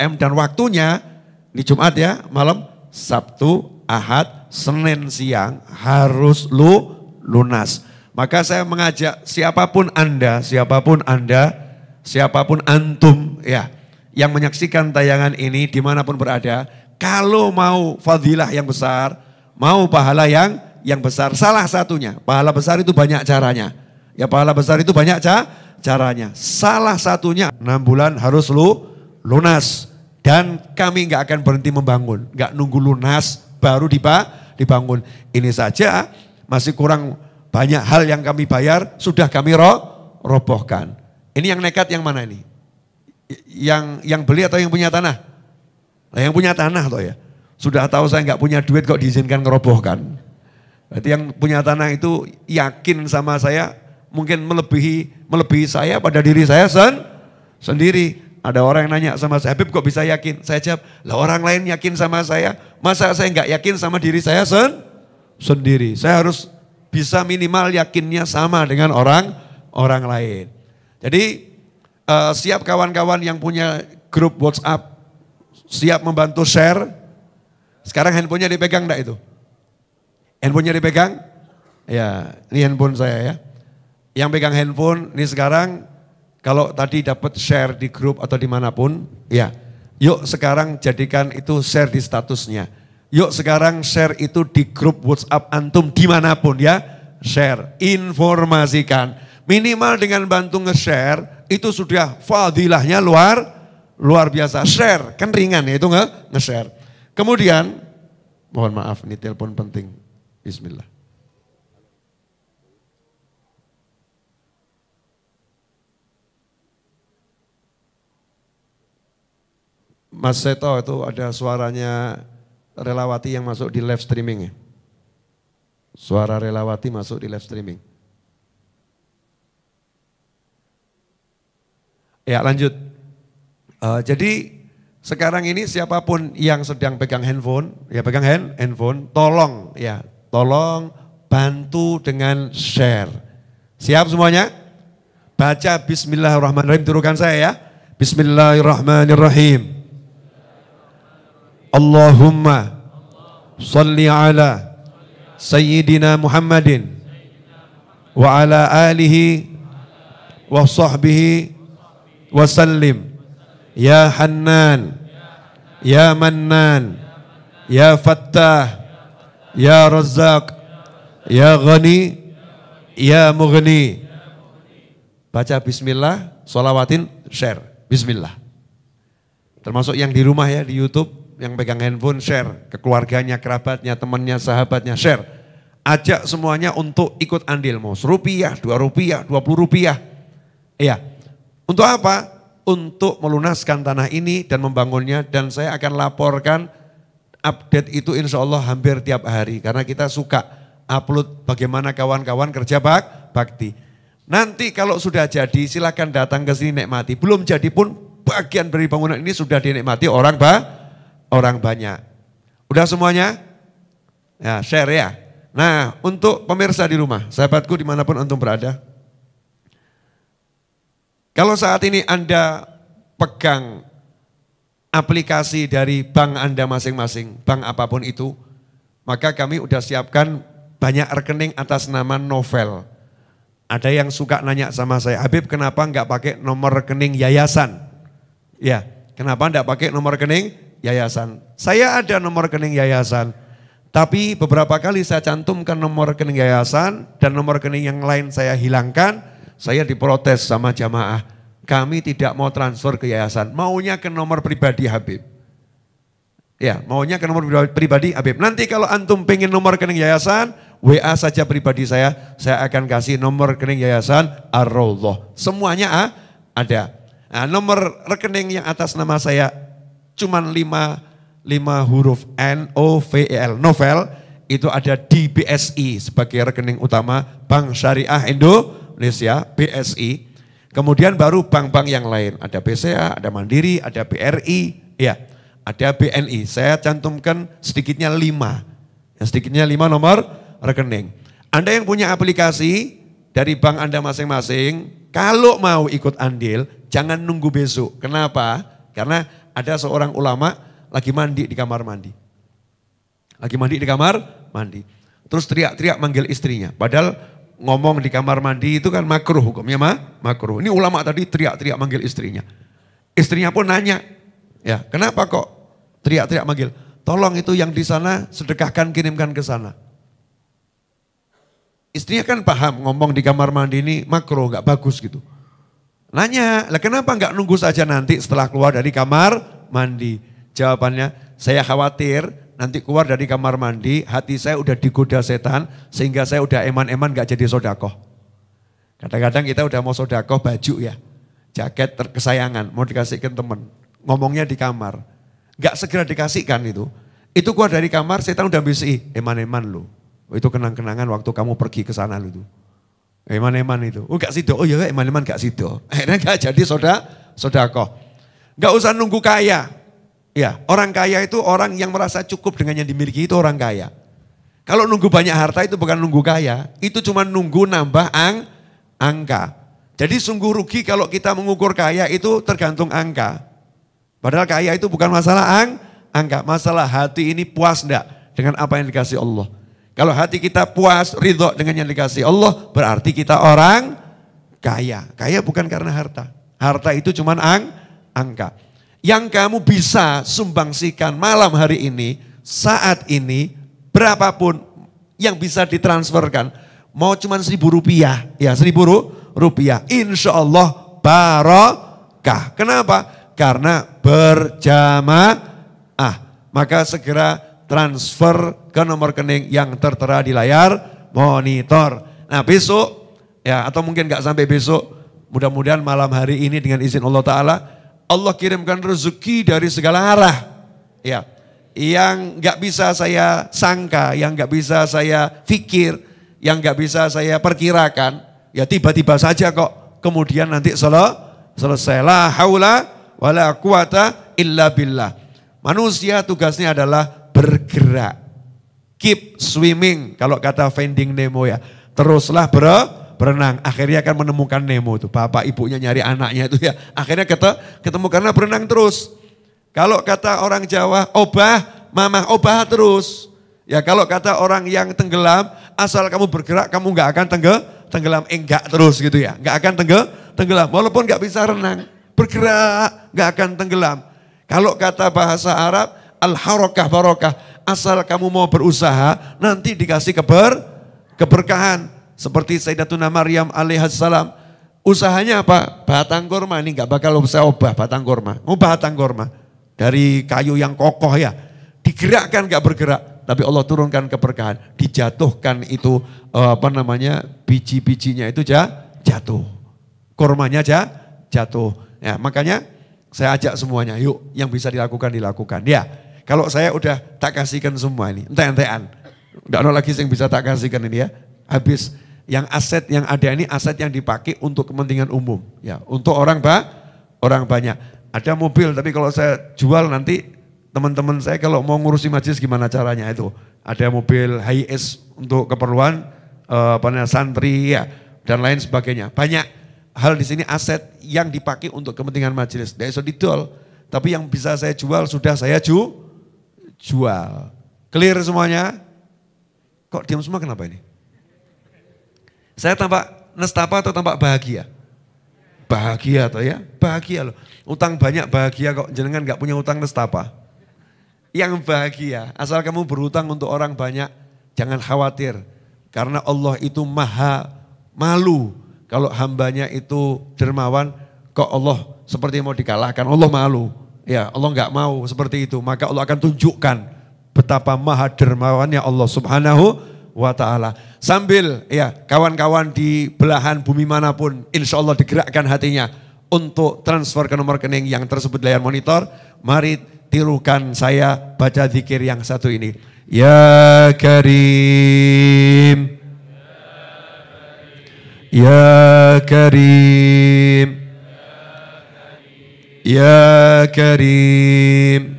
Speaker 1: M dan waktunya ini Jumat ya, malam Sabtu, Ahad, Senin siang harus lu lunas. Maka saya mengajak siapapun Anda, siapapun Anda, siapapun antum ya yang menyaksikan tayangan ini dimanapun berada, kalau mau fadilah yang besar, mau pahala yang yang besar. Salah satunya, pahala besar itu banyak caranya. Ya pahala besar itu banyak ca caranya. Salah satunya enam bulan harus lu lunas. Dan kami nggak akan berhenti membangun. nggak nunggu lunas baru diba dibangun. Ini saja masih kurang banyak hal yang kami bayar sudah kami ro robohkan. Ini yang nekat yang mana ini? Yang yang beli atau yang punya tanah? yang punya tanah toh ya. Sudah tahu saya nggak punya duit kok diizinkan ngerobohkan. Jadi yang punya tanah itu yakin sama saya mungkin melebihi melebihi saya pada diri saya sen, sendiri. Ada orang yang nanya sama saya, Habib kok bisa yakin? Saya jawab, lah orang lain yakin sama saya, masa saya nggak yakin sama diri saya sen, sendiri. Saya harus bisa minimal yakinnya sama dengan orang orang lain. Jadi uh, siap kawan-kawan yang punya grup WhatsApp, siap membantu share. Sekarang handphonenya dipegang enggak itu? Handphonenya dipegang? Ya, ini handphone saya ya. Yang pegang handphone, ini sekarang kalau tadi dapat share di grup atau dimanapun, ya. Yuk sekarang jadikan itu share di statusnya. Yuk sekarang share itu di grup WhatsApp antum dimanapun ya. Share, informasikan. Minimal dengan bantu nge-share, itu sudah fadilahnya luar luar biasa. Share, kan ringan ya itu nge-share. Kemudian, mohon maaf ini telepon penting. Bismillah. Mas Seto itu ada suaranya relawati yang masuk di live streaming. Ya? Suara relawati masuk di live streaming. Ya lanjut. Uh, jadi sekarang ini siapapun yang sedang pegang handphone, ya pegang hand, handphone, tolong ya Tolong bantu dengan share. Siap semuanya? Baca bismillahirrahmanirrahim, turukan saya ya. Bismillahirrahmanirrahim. Allahumma salli ala sayyidina Muhammadin wa ala alihi wa sahbihi wa sallim. Ya Hannan, Ya Mannan, Ya Fattah, Ya Razak, Ya Ghani, Ya Mughni. Baca bismillah, solawatin, share. Bismillah. Termasuk yang di rumah ya, di Youtube, yang pegang handphone, share. Ke keluarganya, kerabatnya, temannya, sahabatnya, share. Ajak semuanya untuk ikut andil. Mau serupiah, dua rupiah, dua puluh rupiah. Iya. Untuk apa? Untuk melunaskan tanah ini dan membangunnya. Dan saya akan laporkan update itu insya Allah hampir tiap hari. Karena kita suka upload bagaimana kawan-kawan kerja bak bakti. Nanti kalau sudah jadi silahkan datang ke sini nikmati. Belum jadi pun bagian dari bangunan ini sudah dinikmati orang ba orang banyak. Udah semuanya? Ya, share ya. Nah, untuk pemirsa di rumah, sahabatku dimanapun antum berada. Kalau saat ini Anda pegang aplikasi dari bank Anda masing-masing, bank apapun itu, maka kami sudah siapkan banyak rekening atas nama novel. Ada yang suka nanya sama saya, Habib kenapa enggak pakai nomor rekening yayasan? Ya, kenapa enggak pakai nomor rekening yayasan? Saya ada nomor rekening yayasan, tapi beberapa kali saya cantumkan nomor rekening yayasan dan nomor rekening yang lain saya hilangkan, saya diprotes sama jamaah. Kami tidak mau transfer ke yayasan, maunya ke nomor pribadi Habib. Ya, maunya ke nomor pribadi Habib. Nanti kalau antum pengen nomor rekening yayasan, WA saja pribadi saya, saya akan kasih nomor rekening yayasan ar -Rawloh. Semuanya ah, ada. Nah, nomor rekening yang atas nama saya cuma lima lima huruf N O V E L novel itu ada di BSI sebagai rekening utama Bank Syariah Indonesia BSI Kemudian baru bank-bank yang lain, ada BCA, ada Mandiri, ada BRI, ya, ada BNI. Saya cantumkan sedikitnya lima, ya, sedikitnya lima nomor rekening. Anda yang punya aplikasi dari bank Anda masing-masing, kalau mau ikut andil, jangan nunggu besok. Kenapa? Karena ada seorang ulama lagi mandi di kamar mandi. Lagi mandi di kamar mandi. Terus teriak-teriak manggil istrinya. Padahal ngomong di kamar mandi itu kan makruh hukumnya mah makruh. Ini ulama tadi teriak-teriak manggil istrinya. Istrinya pun nanya, ya kenapa kok teriak-teriak manggil? Tolong itu yang di sana sedekahkan kirimkan ke sana. Istrinya kan paham ngomong di kamar mandi ini makruh nggak bagus gitu. Nanya, lah kenapa nggak nunggu saja nanti setelah keluar dari kamar mandi? Jawabannya, saya khawatir nanti keluar dari kamar mandi, hati saya udah digoda setan, sehingga saya udah eman-eman gak jadi sodakoh. Kadang-kadang kita udah mau sodakoh baju ya, jaket terkesayangan, mau dikasihkan temen, ngomongnya di kamar. Gak segera dikasihkan itu. Itu keluar dari kamar, setan udah bisi, eman-eman lu. Oh, itu kenang-kenangan waktu kamu pergi ke sana lu tuh. Eman-eman itu. Oh gak sido, oh iya eman-eman gak sido. Akhirnya gak jadi soda, sodakoh. Gak usah nunggu kaya, Ya, orang kaya itu orang yang merasa cukup dengan yang dimiliki itu orang kaya. Kalau nunggu banyak harta itu bukan nunggu kaya, itu cuma nunggu nambah ang angka. Jadi sungguh rugi kalau kita mengukur kaya itu tergantung angka. Padahal kaya itu bukan masalah ang angka, masalah hati ini puas enggak dengan apa yang dikasih Allah. Kalau hati kita puas, ridho dengan yang dikasih Allah, berarti kita orang kaya. Kaya bukan karena harta. Harta itu cuma ang angka yang kamu bisa sumbangsikan malam hari ini, saat ini, berapapun yang bisa ditransferkan. Mau cuma seribu rupiah, ya seribu rupiah. Insya Allah barokah. Kenapa? Karena berjamaah. Maka segera transfer ke nomor rekening yang tertera di layar monitor. Nah besok, ya atau mungkin nggak sampai besok, mudah-mudahan malam hari ini dengan izin Allah Ta'ala, Allah kirimkan rezeki dari segala arah. Ya, yang nggak bisa saya sangka, yang nggak bisa saya pikir, yang nggak bisa saya perkirakan, ya tiba-tiba saja kok. Kemudian nanti Solo selesai. lah, haula wala quwata illa billah. Manusia tugasnya adalah bergerak. Keep swimming kalau kata Finding Nemo ya. Teruslah bro, berenang. Akhirnya akan menemukan Nemo tuh. Bapak ibunya nyari anaknya itu ya. Akhirnya kita ketemu karena berenang terus. Kalau kata orang Jawa, obah, mamah obah terus. Ya kalau kata orang yang tenggelam, asal kamu bergerak kamu nggak akan tenggel tenggelam, enggak eh, terus gitu ya. Nggak akan tenggel tenggelam, walaupun nggak bisa renang. Bergerak, nggak akan tenggelam. Kalau kata bahasa Arab, al-harokah barokah. Asal kamu mau berusaha, nanti dikasih keber, keberkahan. Seperti Sayyidatuna Maryam alaihissalam. Usahanya apa? Batang kurma. Ini nggak bakal bisa obah batang kurma. Mau batang kurma. Dari kayu yang kokoh ya. Digerakkan nggak bergerak. Tapi Allah turunkan keberkahan. Dijatuhkan itu eh, apa namanya biji-bijinya itu jatuh. Kurmanya jatuh. Ya, makanya saya ajak semuanya, yuk yang bisa dilakukan dilakukan. Ya, kalau saya udah tak kasihkan semua ini, entah entean tidak ada lagi yang bisa tak kasihkan ini ya. Habis yang aset yang ada ini aset yang dipakai untuk kepentingan umum, ya, untuk orang ba orang banyak. Ada mobil, tapi kalau saya jual nanti teman-teman saya kalau mau ngurusi majelis gimana caranya itu? Ada mobil high s untuk keperluan eh, panel santri ya dan lain sebagainya. Banyak hal di sini aset yang dipakai untuk kepentingan majelis. dari sodidol tapi yang bisa saya jual sudah saya ju jual. Clear semuanya? Kok diam semua kenapa ini? Saya tampak nestapa atau tampak bahagia? Bahagia atau ya? Bahagia loh. Utang banyak bahagia kok jenengan gak punya utang nestapa. Yang bahagia, asal kamu berutang untuk orang banyak, jangan khawatir. Karena Allah itu maha malu. Kalau hambanya itu dermawan, kok Allah seperti mau dikalahkan. Allah malu. Ya, Allah gak mau seperti itu. Maka Allah akan tunjukkan betapa maha dermawannya Allah Subhanahu wa ta'ala. Sambil ya kawan-kawan di belahan bumi manapun insya Allah digerakkan hatinya untuk transfer ke nomor kening yang tersebut layar monitor. Mari tirukan saya baca zikir yang satu ini. Ya Karim. Ya Karim. Ya Karim.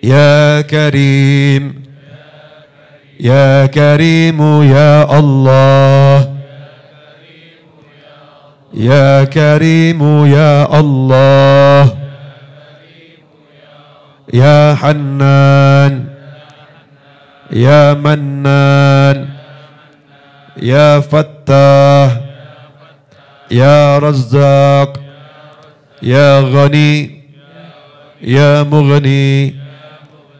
Speaker 1: Ya Karim. Ya Karim. يا كريم يا الله يا كريم يا الله يا حنان يا منان يا فتاح يا رزاق يا غني يا مغني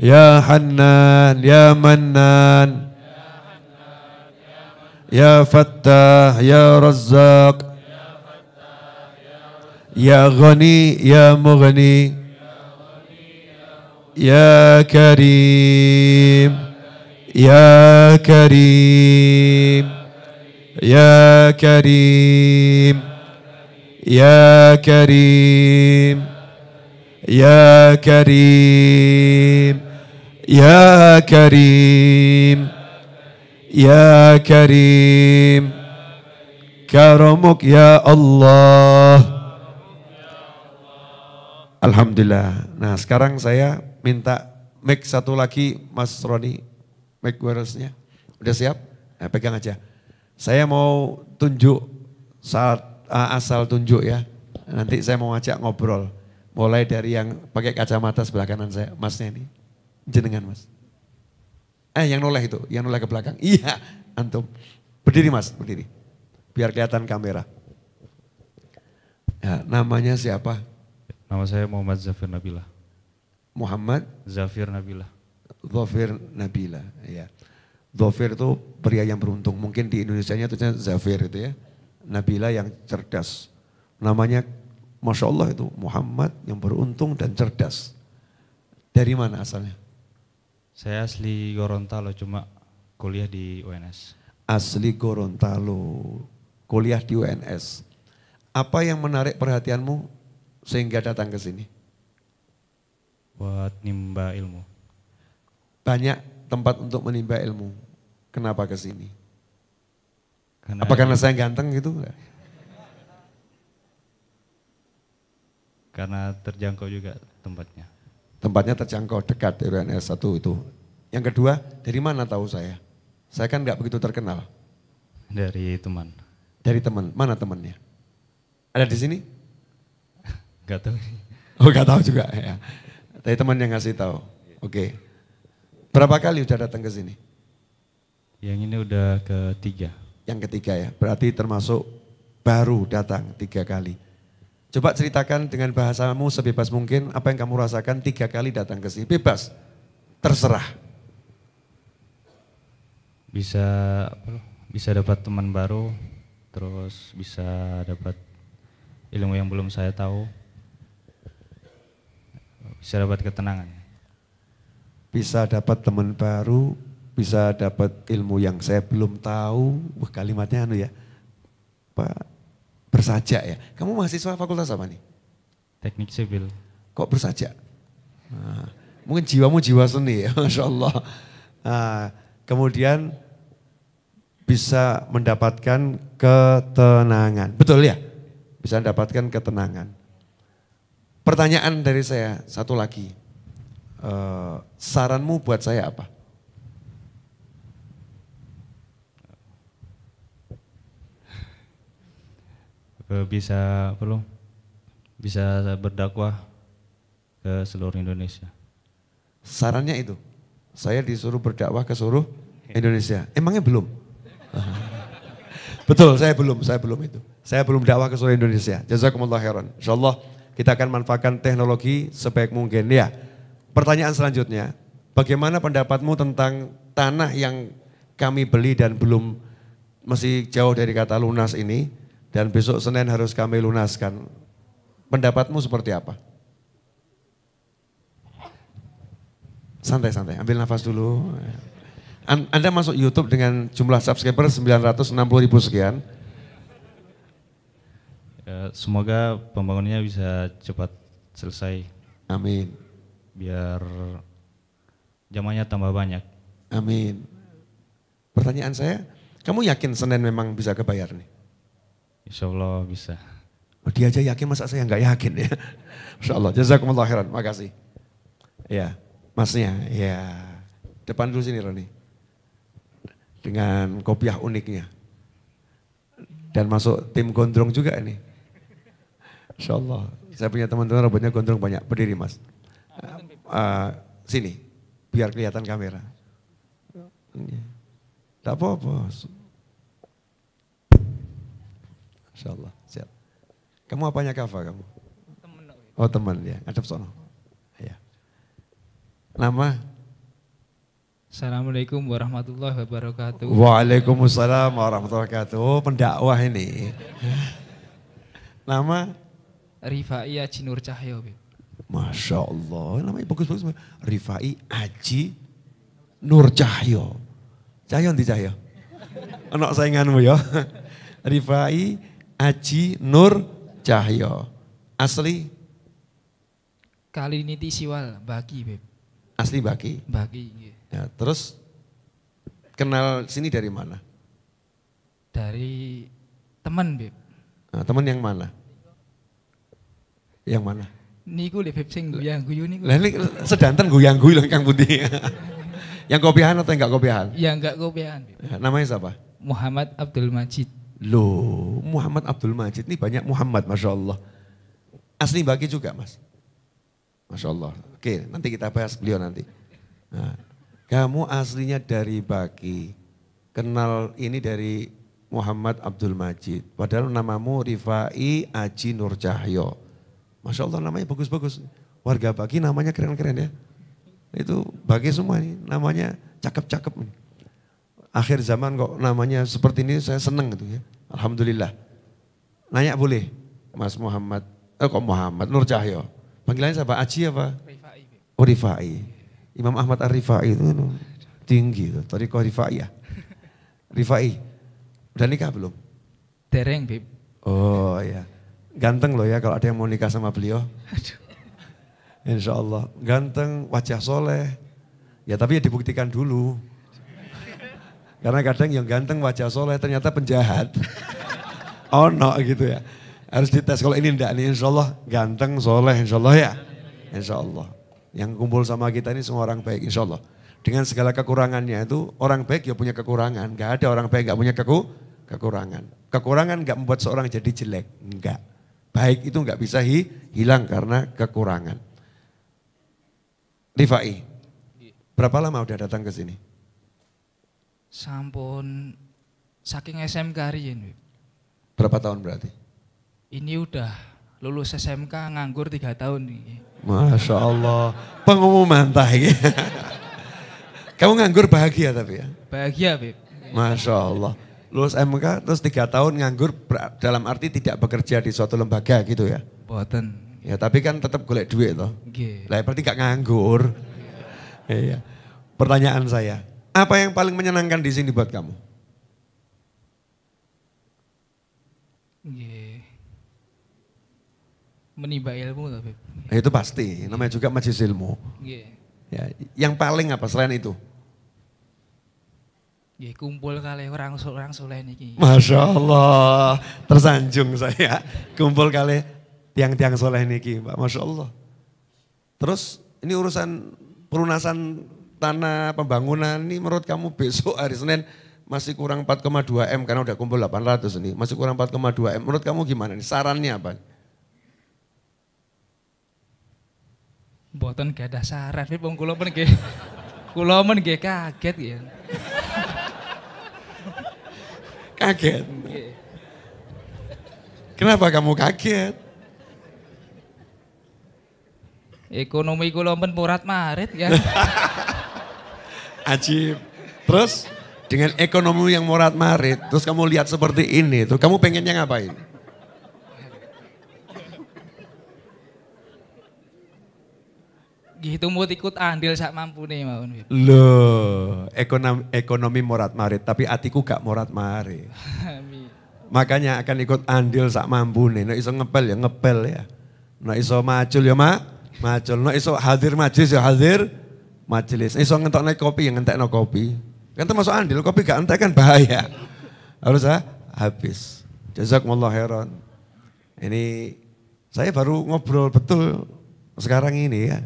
Speaker 1: يا حنان يا منان يا فتاح يا رزاق يا غني يا مغني يا كريم يا كريم يا كريم يا كريم يا كريم Ya Karim, Ya Karim, Karamuk ya Allah. Alhamdulillah. Nah sekarang saya minta mic satu lagi Mas Roni. Mic wirelessnya. Udah siap? Nah, pegang aja. Saya mau tunjuk saat ah, asal tunjuk ya. Nanti saya mau ajak ngobrol. Mulai dari yang pakai kacamata sebelah kanan saya, masnya ini jenengan mas. Eh yang noleh itu, yang noleh ke belakang. Iya, antum. Berdiri mas, berdiri. Biar kelihatan kamera. Ya, namanya siapa? Nama saya Muhammad Zafir Nabila. Muhammad? Zafir Nabila. Zafir Nabila, ya. Zafir itu pria yang beruntung. Mungkin di Indonesia nya itu Zafir itu ya. Nabila yang cerdas. Namanya Masya Allah itu Muhammad yang beruntung dan cerdas. Dari mana asalnya? Saya asli Gorontalo, cuma kuliah di UNS. Asli Gorontalo, kuliah di UNS. Apa yang menarik perhatianmu sehingga datang ke sini? Buat nimba ilmu. Banyak tempat untuk menimba ilmu. Kenapa ke sini?
Speaker 3: Karena Apa karena saya
Speaker 1: ganteng gitu? Karena terjangkau juga tempatnya tempatnya terjangkau dekat dari UNS satu itu. Yang kedua, dari mana tahu saya? Saya kan nggak begitu terkenal. Dari teman. Dari teman, mana temannya? Ada di sini? Gak tahu. Oh gak tahu juga ya. Tapi teman yang ngasih tahu. Oke. Okay. Berapa kali udah datang ke sini? Yang ini udah ketiga. Yang ketiga ya, berarti termasuk baru datang tiga kali. Coba ceritakan dengan bahasamu sebebas mungkin apa yang kamu rasakan tiga kali datang ke sini. Bebas, terserah.
Speaker 3: Bisa bisa dapat teman baru, terus bisa dapat ilmu yang belum saya tahu.
Speaker 1: Bisa dapat ketenangan. Bisa dapat teman baru, bisa dapat ilmu yang saya belum tahu. Wah kalimatnya anu ya. Pak bersajak ya. Kamu mahasiswa fakultas apa nih? Teknik sipil. Kok bersajak? Nah, mungkin jiwamu jiwa seni ya, Masya Allah. Nah, kemudian bisa mendapatkan ketenangan. Betul ya? Bisa mendapatkan ketenangan. Pertanyaan dari saya, satu lagi. Uh, saranmu buat saya apa?
Speaker 3: Eh, bisa apa bisa berdakwah
Speaker 1: ke seluruh Indonesia. Sarannya itu, saya disuruh berdakwah ke seluruh Indonesia. Emangnya belum? Betul, saya belum, saya belum itu. Saya belum dakwah ke seluruh Indonesia. Jazakumullah khairan. Insyaallah kita akan manfaatkan teknologi sebaik mungkin. Ya, pertanyaan selanjutnya, bagaimana pendapatmu tentang tanah yang kami beli dan belum masih jauh dari kata lunas ini? dan besok Senin harus kami lunaskan. Pendapatmu seperti apa? Santai-santai, ambil nafas dulu. Anda masuk YouTube dengan jumlah subscriber 960 ribu sekian.
Speaker 3: Ya, semoga pembangunannya bisa cepat
Speaker 1: selesai. Amin. Biar jamannya tambah banyak. Amin. Pertanyaan saya, kamu yakin Senin memang bisa kebayar nih? Insya Allah bisa. Oh, dia aja yakin, masa saya nggak yakin ya. Insya Allah, jazakumullah khairan, makasih. Ya, masnya, ya. Depan dulu sini Roni. Dengan kopiah uniknya. Dan masuk tim gondrong juga ini. Insya Allah. Saya punya teman-teman rambutnya gondrong banyak. Berdiri mas. Uh, sini, biar kelihatan kamera. Tidak apa-apa. Insya Allah. Siap. Kamu apanya Kafa kamu? Temen. Oh teman ya, ngadep sono. Ya. Nama?
Speaker 3: Assalamualaikum warahmatullahi wabarakatuh. Waalaikumsalam
Speaker 1: warahmatullahi wabarakatuh. Oh, pendakwah ini. Nama?
Speaker 3: Rifai Aji Nur Cahyo.
Speaker 1: Masya Allah, namanya bagus-bagus. Rifai Aji Nur Cahyo. Cahyo nanti Cahyo. Anak sainganmu ya. Rifai Aji Nur Cahyo. Asli?
Speaker 3: Kaliniti Siwal, Baki, Beb.
Speaker 1: Asli Baki? Baki, Ya, terus kenal sini dari mana? Dari teman, Beb. Nah, teman yang mana? Yang mana?
Speaker 3: Niku lho Beb sing guyang guyu niku. Lah ini
Speaker 1: sedanten guyang guyu lengkang Kang Budi. yang kopihan atau enggak kopihan?
Speaker 3: Yang enggak kopihan.
Speaker 1: Beb. Namanya siapa? Muhammad Abdul Majid. Loh, Muhammad Abdul Majid ini banyak Muhammad, Masya Allah. Asli bagi juga, Mas. Masya Allah. Oke, nanti kita bahas beliau nanti. Nah, kamu aslinya dari Baki. Kenal ini dari Muhammad Abdul Majid. Padahal namamu Rifai Aji Nur Cahyo. Masya Allah namanya bagus-bagus. Warga Baki namanya keren-keren ya. Itu Baki semua nih, namanya cakep-cakep nih akhir zaman kok namanya seperti ini saya seneng gitu ya. Alhamdulillah. Nanya boleh Mas Muhammad, eh kok Muhammad Nur Cahyo. Panggilannya siapa? Aji apa? Rifai. Oh Rifai. Imam Ahmad Ar-Rifai itu tinggi itu. Tadi kok Rifai ya? Rifai. Udah nikah belum? Dereng, Bib. Oh iya. Ganteng loh ya kalau ada yang mau nikah sama beliau. Insya Allah. Ganteng, wajah soleh. Ya tapi ya dibuktikan dulu. Karena kadang yang ganteng wajah soleh ternyata penjahat. oh no gitu ya. Harus dites kalau ini enggak nih insya Allah ganteng soleh insya Allah ya. Insya Allah. Yang kumpul sama kita ini semua orang baik insya Allah. Dengan segala kekurangannya itu orang baik ya punya kekurangan. Enggak ada orang baik enggak punya keku kekurangan. Kekurangan enggak membuat seorang jadi jelek. Enggak. Baik itu enggak bisa hi, hilang karena kekurangan. Rifai, berapa lama udah datang ke sini?
Speaker 3: Sampun saking SMK hari ini.
Speaker 1: Berapa tahun berarti?
Speaker 3: Ini udah lulus SMK nganggur tiga tahun nih.
Speaker 1: Masya Allah, pengumuman ya. Kamu nganggur bahagia tapi ya?
Speaker 3: Bahagia, Bib.
Speaker 1: Masya Allah. Lulus SMK terus tiga tahun nganggur dalam arti tidak bekerja di suatu lembaga gitu ya? Boten. Ya tapi kan tetap golek duit loh. Lah berarti gak nganggur. Iya. Pertanyaan saya, apa yang paling menyenangkan di sini buat kamu?
Speaker 3: Iya. Menimba ilmu tapi.
Speaker 1: Nah, itu pasti, namanya juga majelis ilmu. Iya. Ya, yang paling apa selain itu?
Speaker 3: Ya, kumpul kali orang orang soleh niki. Masya
Speaker 1: Allah, tersanjung saya. Kumpul kali tiang-tiang soleh niki, Pak. Masya Allah. Terus ini urusan perunasan tanah pembangunan ini menurut kamu besok hari Senin masih kurang 4,2 M karena udah kumpul 800 ini, masih kurang 4,2 M. Menurut kamu gimana nih? Sarannya apa?
Speaker 3: Boten gak ada saran, tapi pengkulo pun gak kulo pun gak kaget ya. kaget.
Speaker 1: Kenapa kamu kaget?
Speaker 3: Ekonomi kula men marit ya.
Speaker 1: Ajib. Terus dengan ekonomi yang morat marit, terus kamu lihat seperti ini, tuh kamu pengennya ngapain?
Speaker 3: Gitu mau ikut andil sak mampu nih mau.
Speaker 1: Loh, ekonomi, ekonomi morat marit, tapi hatiku gak morat marit. Makanya akan ikut andil sak mampu nih, no iso ngepel ya ngepel ya. No iso macul ya mak, macul. No iso hadir majlis ya hadir majelis. Iso ngentok naik kopi yang ngentek no kopi. Kan termasuk andil, kopi gak entek kan bahaya. Harus ha? Ah, habis. Jazakumullah heran. Ini saya baru ngobrol betul sekarang ini ya.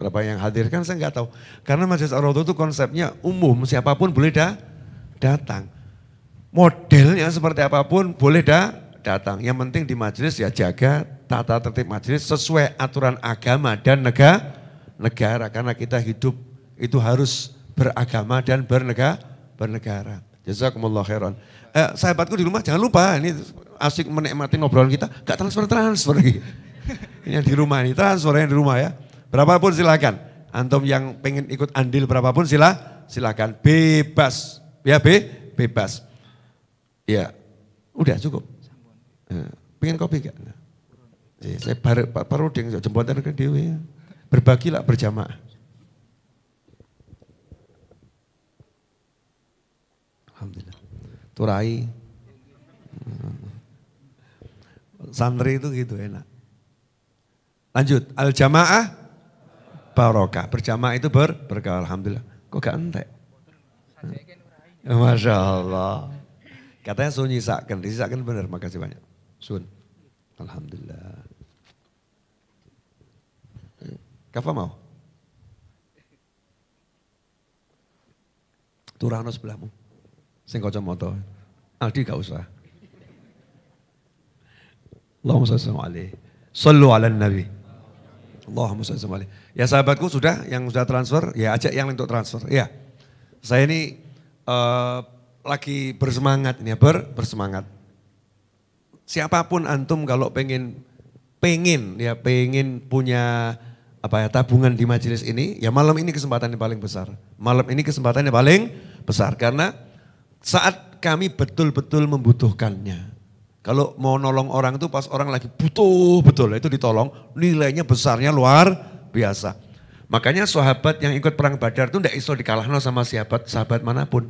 Speaker 1: Berapa yang hadir kan saya nggak tahu. Karena majelis ar itu konsepnya umum, siapapun boleh dah datang. Modelnya seperti apapun boleh dah datang. Yang penting di majelis ya jaga tata tertib majelis sesuai aturan agama dan negara negara karena kita hidup itu harus beragama dan bernegara. bernegara. Jazakumullah khairan. Eh, sahabatku di rumah jangan lupa ini asik menikmati ngobrolan kita. Gak transfer transfer lagi. Ini yang di rumah ini transfer yang di rumah ya. Berapapun silakan. Antum yang pengen ikut andil berapapun sila silakan bebas ya be bebas. Ya udah cukup. Eh, pengen kopi gak? Ya, saya baru baru dengan jembatan ke dewi ya. Berbagilah berjamaah. Alhamdulillah. Turai. Santri itu gitu enak. Lanjut, al jamaah barokah. Berjamaah itu ber berkah alhamdulillah. Kok gak entek? Ya, Masya Allah. Katanya sunyi nyisakan, disisakan benar, makasih banyak. Sun. Alhamdulillah. Kafa mau? Turano sebelahmu. Sing mata. Aldi gak usah. Allahumma sholli alaihi. Sallu ala nabi. Allahumma sholli alaihi. Ya sahabatku sudah yang sudah transfer, ya ajak yang untuk transfer. Ya. Saya ini uh, lagi bersemangat ini ya, ber, bersemangat. Siapapun antum kalau pengen pengen ya pengen punya apa ya tabungan di majelis ini, ya malam ini kesempatan yang paling besar. Malam ini kesempatan yang paling besar karena saat kami betul-betul membutuhkannya. Kalau mau nolong orang itu pas orang lagi butuh betul itu ditolong, nilainya besarnya luar biasa. Makanya sahabat yang ikut perang Badar itu tidak iso dikalahkan sama sahabat sahabat manapun.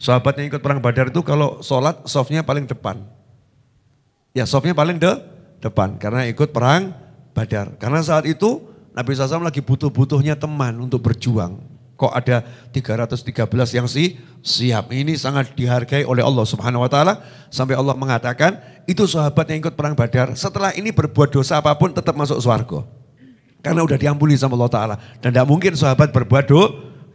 Speaker 1: Sahabat yang ikut perang Badar itu kalau sholat softnya paling depan. Ya softnya paling de depan karena ikut perang Badar. Karena saat itu Nabi SAW lagi butuh-butuhnya teman untuk berjuang. Kok ada 313 yang si siap. Ini sangat dihargai oleh Allah Subhanahu wa taala sampai Allah mengatakan, itu sahabat yang ikut perang Badar, setelah ini berbuat dosa apapun tetap masuk surga Karena udah diampuni sama Allah taala dan tidak mungkin sahabat berbuat do,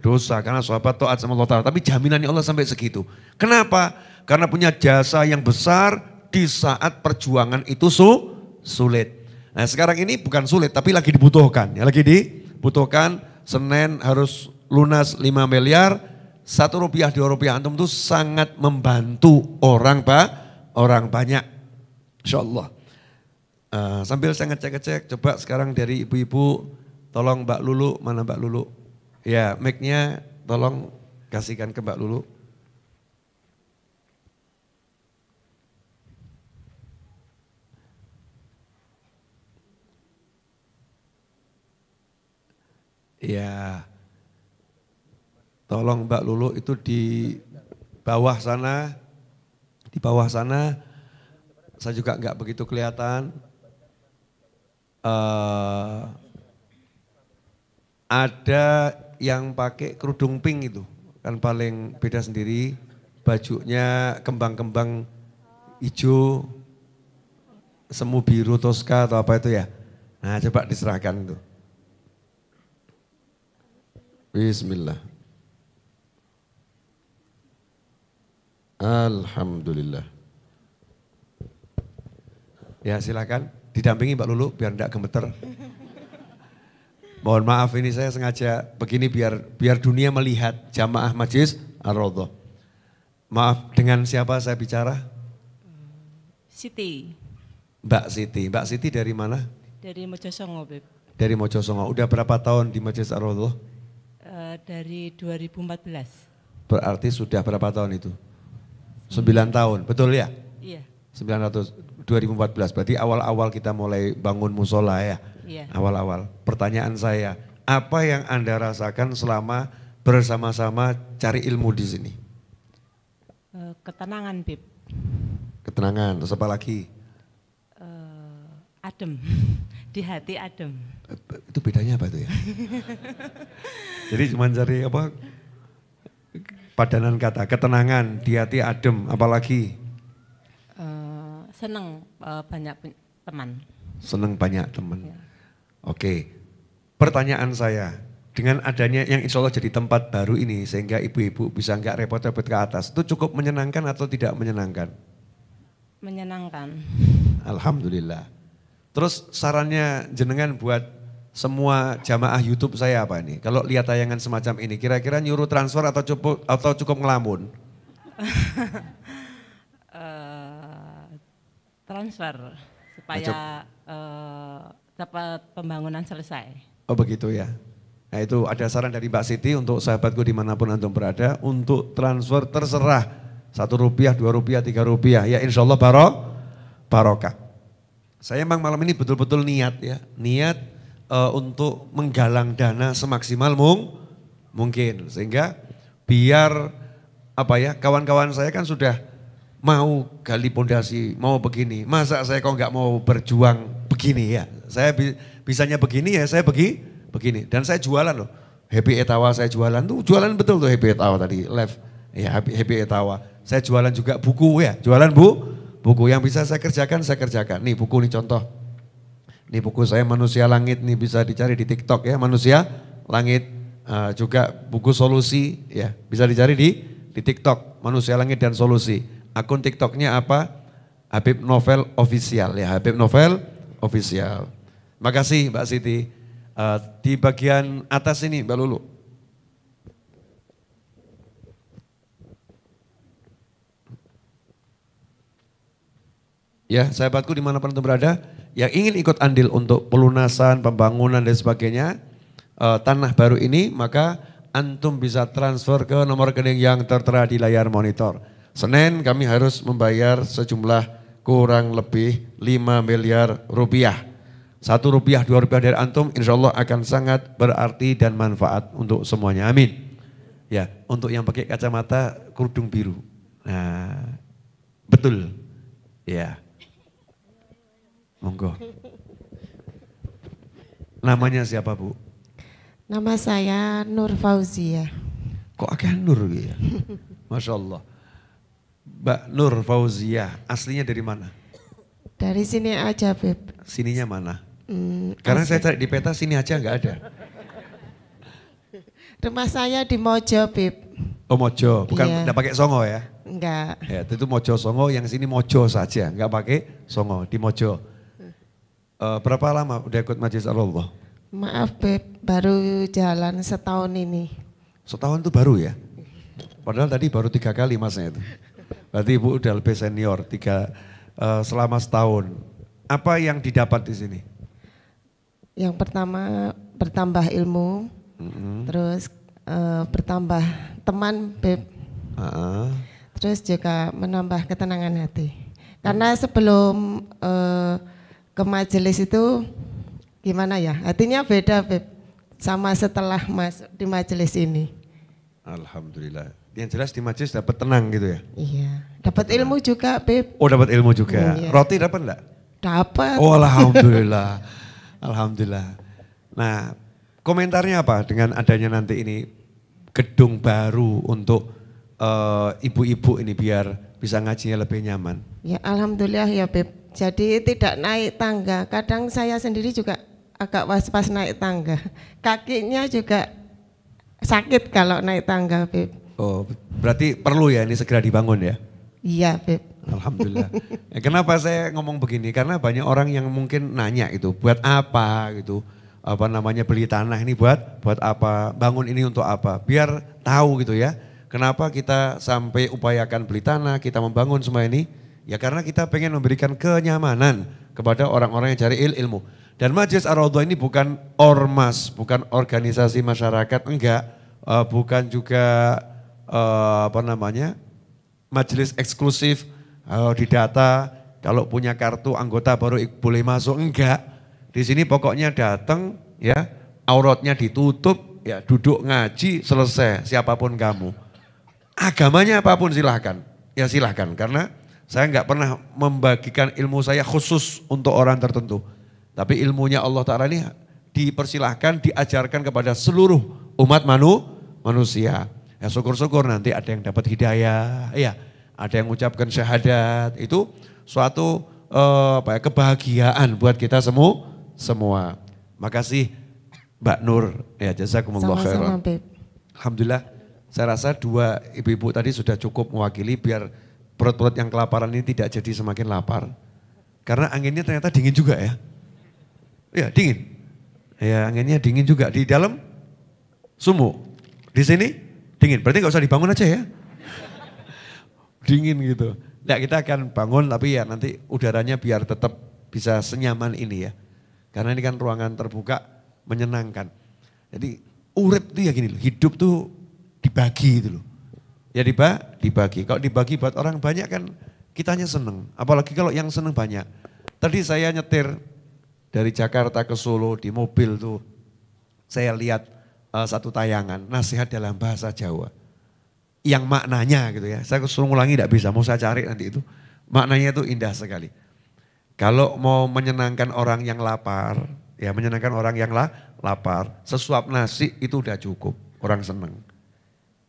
Speaker 1: dosa karena sahabat taat sama Allah taala, tapi jaminannya Allah sampai segitu. Kenapa? Karena punya jasa yang besar di saat perjuangan itu su, sulit. Nah sekarang ini bukan sulit tapi lagi dibutuhkan. Ya, lagi dibutuhkan Senin harus lunas 5 miliar, satu rupiah dua rupiah antum itu sangat membantu orang pak orang banyak. Insya Allah. Uh, eh, sambil saya ngecek-ngecek, coba sekarang dari ibu-ibu tolong Mbak Lulu, mana Mbak Lulu? Ya, mic-nya tolong kasihkan ke Mbak Lulu. Iya. Tolong Mbak Lulu itu di bawah sana, di bawah sana, saya juga nggak begitu kelihatan. Uh, ada yang pakai kerudung pink itu, kan paling beda sendiri. Bajunya kembang-kembang hijau, semu biru, toska atau apa itu ya. Nah coba diserahkan itu. Bismillah. Alhamdulillah. Ya silakan didampingi Mbak Lulu biar enggak gemeter. Mohon maaf ini saya sengaja begini biar biar dunia melihat jamaah majlis ar -Rodoh. Maaf dengan siapa saya bicara?
Speaker 4: Siti.
Speaker 1: Mbak Siti. Mbak Siti dari mana?
Speaker 4: Dari Mojosongo, Beb.
Speaker 1: Dari Mojosongo. Udah berapa tahun di Majelis ar -Rodoh?
Speaker 4: Eh, dari 2014.
Speaker 1: Berarti sudah berapa tahun itu? 9 tahun, betul ya? Iya. 900 2014. Berarti awal-awal kita mulai bangun musola ya. Iya. Awal-awal. Pertanyaan saya, apa yang Anda rasakan selama bersama-sama cari ilmu di sini?
Speaker 4: Eh, ketenangan, Bib.
Speaker 1: Ketenangan, terus apa lagi? Eh, adem. Di hati adem. Itu bedanya apa tuh ya? Jadi cuma cari apa? Padanan kata, ketenangan, di hati adem, apalagi?
Speaker 4: Uh, seneng uh, banyak teman.
Speaker 1: Seneng banyak teman. Ya. Oke, pertanyaan saya, dengan adanya yang insya Allah jadi tempat baru ini sehingga ibu-ibu bisa nggak repot-repot ke atas itu cukup menyenangkan atau tidak menyenangkan?
Speaker 4: Menyenangkan.
Speaker 1: Alhamdulillah. Terus sarannya jenengan buat semua jamaah YouTube saya apa nih? Kalau lihat tayangan semacam ini, kira-kira nyuruh transfer atau cukup atau cukup ngelamun?
Speaker 4: uh, transfer supaya uh, dapat pembangunan
Speaker 3: selesai.
Speaker 1: Oh begitu ya. Nah itu ada saran dari Mbak Siti untuk sahabatku dimanapun antum berada untuk transfer terserah satu rupiah, dua rupiah, tiga rupiah. Ya insya Allah barok, barokah. Saya memang malam ini betul-betul niat ya, niat uh, untuk menggalang dana semaksimal mung mungkin sehingga biar apa ya kawan-kawan saya kan sudah mau gali pondasi mau begini masa saya kok nggak mau berjuang begini ya saya bi bisanya begini ya saya begi begini dan saya jualan loh happy etawa saya jualan tuh jualan betul tuh happy etawa tadi live ya happy, happy etawa saya jualan juga buku ya jualan bu Buku yang bisa saya kerjakan, saya kerjakan. Nih buku nih contoh. Nih buku saya Manusia Langit, nih bisa dicari di TikTok ya, Manusia Langit. Uh, juga buku solusi ya, bisa dicari di di TikTok, Manusia Langit dan Solusi. Akun TikToknya apa? Habib Novel Official ya, Habib Novel Official. Makasih Mbak Siti. Uh, di bagian atas ini Mbak Lulu. Ya, sahabatku dimanapun itu berada, yang ingin ikut andil untuk pelunasan, pembangunan dan sebagainya, uh, tanah baru ini, maka antum bisa transfer ke nomor rekening yang tertera di layar monitor. Senin kami harus membayar sejumlah kurang lebih 5 miliar rupiah. Satu rupiah, dua rupiah dari antum, insya Allah akan sangat berarti dan manfaat untuk semuanya. Amin. Ya, untuk yang pakai kacamata kerudung biru. Nah, betul. Ya. Monggo. Namanya siapa Bu?
Speaker 4: Nama saya Nur Fauzia.
Speaker 1: Kok akhirnya Nur gitu ya? Masya Allah. Mbak Nur Fauzia, aslinya dari mana?
Speaker 4: Dari sini aja Beb.
Speaker 1: Sininya mana?
Speaker 4: Hmm, Karena asli. saya
Speaker 1: cari di peta sini aja nggak ada.
Speaker 4: Rumah saya di Mojo Beb.
Speaker 1: Oh Mojo, bukan iya. pakai Songo ya? Enggak. Ya, itu Mojo Songo, yang sini Mojo saja, enggak pakai Songo, di Mojo. Uh, berapa lama udah ikut majelis Allah?
Speaker 4: Maaf Beb, baru jalan setahun ini.
Speaker 1: Setahun itu baru ya? Padahal tadi baru tiga kali masnya itu. Berarti ibu udah lebih senior, tiga uh, selama setahun. Apa yang didapat di sini?
Speaker 4: Yang pertama bertambah ilmu, mm -hmm. terus uh, bertambah teman Beb. Uh -uh. Terus juga menambah ketenangan hati. Karena sebelum... Uh, ke majelis itu gimana ya? Artinya beda Beb, sama setelah masuk di majelis ini.
Speaker 1: Alhamdulillah. Yang jelas di majelis dapat tenang gitu ya? Iya.
Speaker 4: Dapat ilmu juga Beb.
Speaker 1: Oh dapat ilmu juga. Iya. Roti dapat enggak?
Speaker 4: Dapat. Oh alhamdulillah.
Speaker 1: alhamdulillah. Nah, komentarnya apa dengan adanya nanti ini gedung baru untuk eh, ibu-ibu uh, ini biar bisa ngajinya lebih nyaman?
Speaker 4: Ya alhamdulillah ya Beb jadi tidak naik tangga. Kadang saya sendiri juga agak was-was naik tangga. Kakinya juga sakit kalau naik tangga, Beb.
Speaker 1: Oh, berarti perlu ya ini segera dibangun ya?
Speaker 4: Iya, Beb. Alhamdulillah.
Speaker 1: Ya, kenapa saya ngomong begini? Karena banyak orang yang mungkin nanya itu, buat apa gitu? Apa namanya beli tanah ini buat buat apa? Bangun ini untuk apa? Biar tahu gitu ya. Kenapa kita sampai upayakan beli tanah, kita membangun semua ini Ya karena kita pengen memberikan kenyamanan kepada orang-orang yang cari il ilmu. Dan Majelis ar ini bukan ormas, bukan organisasi masyarakat, enggak. Uh, bukan juga uh, apa namanya majelis eksklusif uh, data kalau punya kartu anggota baru boleh masuk enggak di sini pokoknya datang ya auratnya ditutup ya duduk ngaji selesai siapapun kamu agamanya apapun silahkan ya silahkan karena saya nggak pernah membagikan ilmu saya khusus untuk orang tertentu. Tapi ilmunya Allah Ta'ala ini dipersilahkan, diajarkan kepada seluruh umat manu, manusia. Ya syukur-syukur nanti ada yang dapat hidayah, ya ada yang mengucapkan syahadat. Itu suatu eh, ya, kebahagiaan buat kita semua. semua. Makasih Mbak Nur, ya jazakumullah khairan. Alhamdulillah saya rasa dua ibu-ibu tadi sudah cukup mewakili biar perut-perut yang kelaparan ini tidak jadi semakin lapar. Karena anginnya ternyata dingin juga ya. Ya dingin. Ya anginnya dingin juga di dalam sumbu. Di sini dingin. Berarti nggak usah dibangun aja ya. dingin gitu. Ya kita akan bangun tapi ya nanti udaranya biar tetap bisa senyaman ini ya. Karena ini kan ruangan terbuka menyenangkan. Jadi urip tuh ya gini loh, hidup tuh dibagi itu loh. Ya dibagi. Kalau dibagi buat orang banyak kan kitanya seneng. Apalagi kalau yang seneng banyak. Tadi saya nyetir dari Jakarta ke Solo di mobil tuh. Saya lihat uh, satu tayangan nasihat dalam bahasa Jawa. Yang maknanya gitu ya. Saya suruh ngulangi tidak bisa, mau saya cari nanti itu. Maknanya itu indah sekali. Kalau mau menyenangkan orang yang lapar, ya menyenangkan orang yang la, lapar, sesuap nasi itu udah cukup, orang seneng.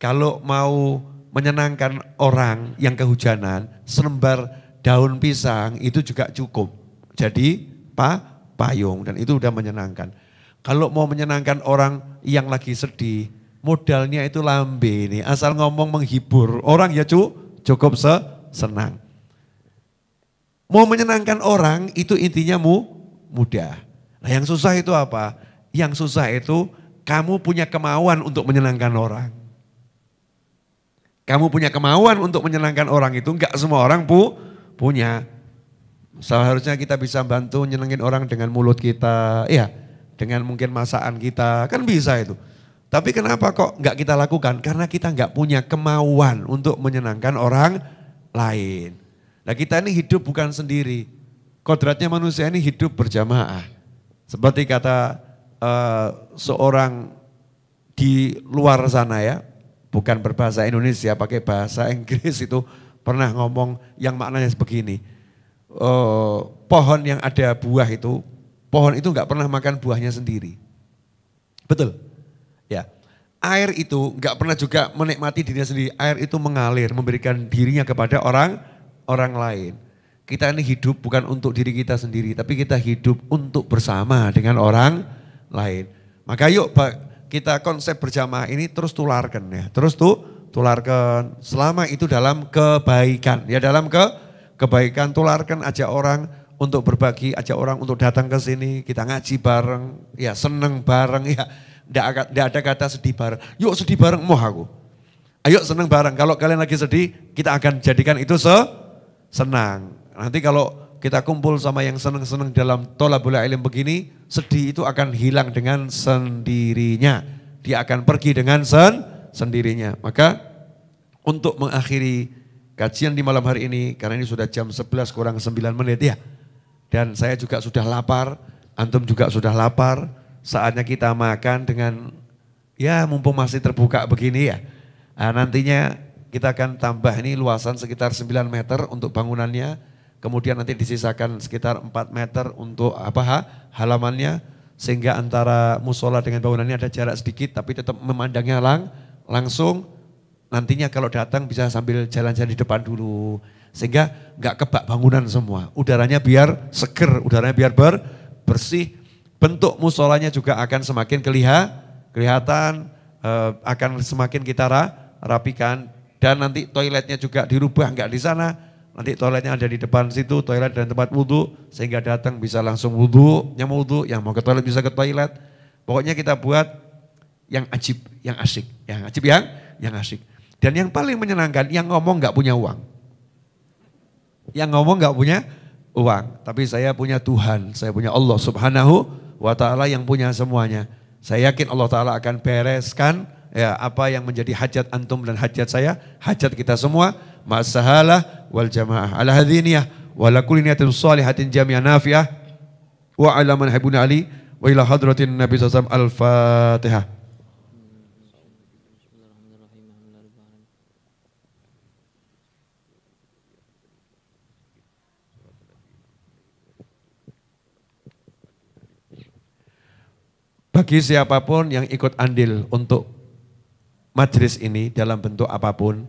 Speaker 1: Kalau mau menyenangkan orang yang kehujanan, selembar daun pisang itu juga cukup. Jadi pak payung dan itu udah menyenangkan. Kalau mau menyenangkan orang yang lagi sedih, modalnya itu lambe ini. Asal ngomong menghibur orang ya cu, cukup se, senang. Mau menyenangkan orang itu intinya mu, mudah. Nah yang susah itu apa? Yang susah itu kamu punya kemauan untuk menyenangkan orang. Kamu punya kemauan untuk menyenangkan orang itu, enggak semua orang pu punya. Seharusnya kita bisa bantu nyenengin orang dengan mulut kita, ya, dengan mungkin masakan kita, kan bisa itu. Tapi kenapa kok enggak kita lakukan? Karena kita enggak punya kemauan untuk menyenangkan orang lain. Nah kita ini hidup bukan sendiri. Kodratnya manusia ini hidup berjamaah. Seperti kata uh, seorang di luar sana ya, bukan berbahasa Indonesia, pakai bahasa Inggris itu pernah ngomong yang maknanya begini. Uh, eh, pohon yang ada buah itu, pohon itu nggak pernah makan buahnya sendiri. Betul? Ya. Air itu nggak pernah juga menikmati dirinya sendiri. Air itu mengalir, memberikan dirinya kepada orang orang lain. Kita ini hidup bukan untuk diri kita sendiri, tapi kita hidup untuk bersama dengan orang lain. Maka yuk Pak kita konsep berjamaah ini terus tularkan ya. Terus tuh tularkan selama itu dalam kebaikan. Ya dalam ke kebaikan tularkan aja orang untuk berbagi, aja orang untuk datang ke sini, kita ngaji bareng, ya seneng bareng ya. Tidak ada kata sedih bareng. Yuk sedih bareng, moh aku. Ayo seneng bareng. Kalau kalian lagi sedih, kita akan jadikan itu se senang. Nanti kalau kita kumpul sama yang seneng-seneng dalam tolak bola-bola ilm begini, sedih itu akan hilang dengan sendirinya. Dia akan pergi dengan sen sendirinya. Maka untuk mengakhiri kajian di malam hari ini, karena ini sudah jam 11 kurang 9 menit ya. Dan saya juga sudah lapar, Antum juga sudah lapar, saatnya kita makan dengan ya mumpung masih terbuka begini ya. Nah, nantinya kita akan tambah ini luasan sekitar 9 meter untuk bangunannya kemudian nanti disisakan sekitar 4 meter untuk apa ha, halamannya sehingga antara musola dengan bangunannya ada jarak sedikit tapi tetap memandangnya lang langsung nantinya kalau datang bisa sambil jalan-jalan di depan dulu sehingga nggak kebak bangunan semua udaranya biar seger udaranya biar ber, bersih bentuk musolanya juga akan semakin keliha, kelihatan eh, akan semakin kita rapikan dan nanti toiletnya juga dirubah nggak di sana Nanti toiletnya ada di depan situ, toilet dan tempat wudhu, sehingga datang bisa langsung wudhu, yang mau wudhu, yang mau ke toilet bisa ke toilet. Pokoknya kita buat yang ajib, yang asik, yang ajib yang, yang asik. Dan yang paling menyenangkan, yang ngomong gak punya uang. Yang ngomong gak punya uang, tapi saya punya Tuhan, saya punya Allah Subhanahu wa taala yang punya semuanya. Saya yakin Allah taala akan bereskan ya apa yang menjadi hajat antum dan hajat saya, hajat kita semua ma'asahalah wal jamaah. Ala hadhiniyah wa ala kulli niyatin salihatin jami'ah nafi'ah wa ala man habuna ali wa ila hadratin Nabi SAW al-Fatihah. Bagi siapapun yang ikut andil untuk majelis ini dalam bentuk apapun,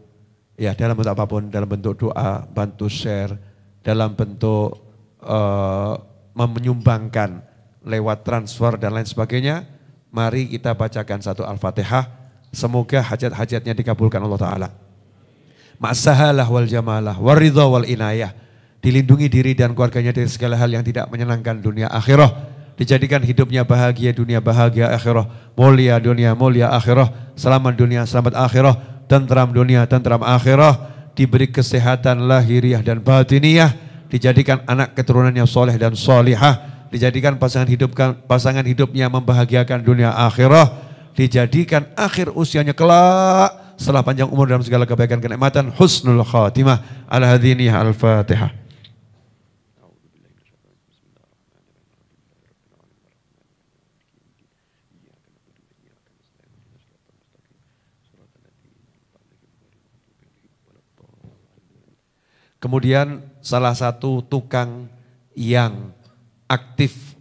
Speaker 1: ya dalam bentuk apapun, dalam bentuk doa, bantu share, dalam bentuk uh, menyumbangkan lewat transfer dan lain sebagainya. Mari kita bacakan satu Al-Fatihah. Semoga hajat-hajatnya dikabulkan Allah Ta'ala. Ma'asahalah wal jamalah, waridha wal inayah. Dilindungi diri dan keluarganya dari segala hal yang tidak menyenangkan dunia akhirah. Dijadikan hidupnya bahagia, dunia bahagia akhirah. Mulia dunia, mulia akhirah. Selamat dunia, selamat akhirah tentram dunia, tentram akhirah, diberi kesehatan lahiriah dan batiniah, dijadikan anak keturunan yang soleh dan solihah, dijadikan pasangan hidup kan, pasangan hidupnya membahagiakan dunia akhirah, dijadikan akhir usianya kelak setelah panjang umur dalam segala kebaikan kenikmatan husnul khatimah al hadini al fatihah Kemudian salah satu tukang yang aktif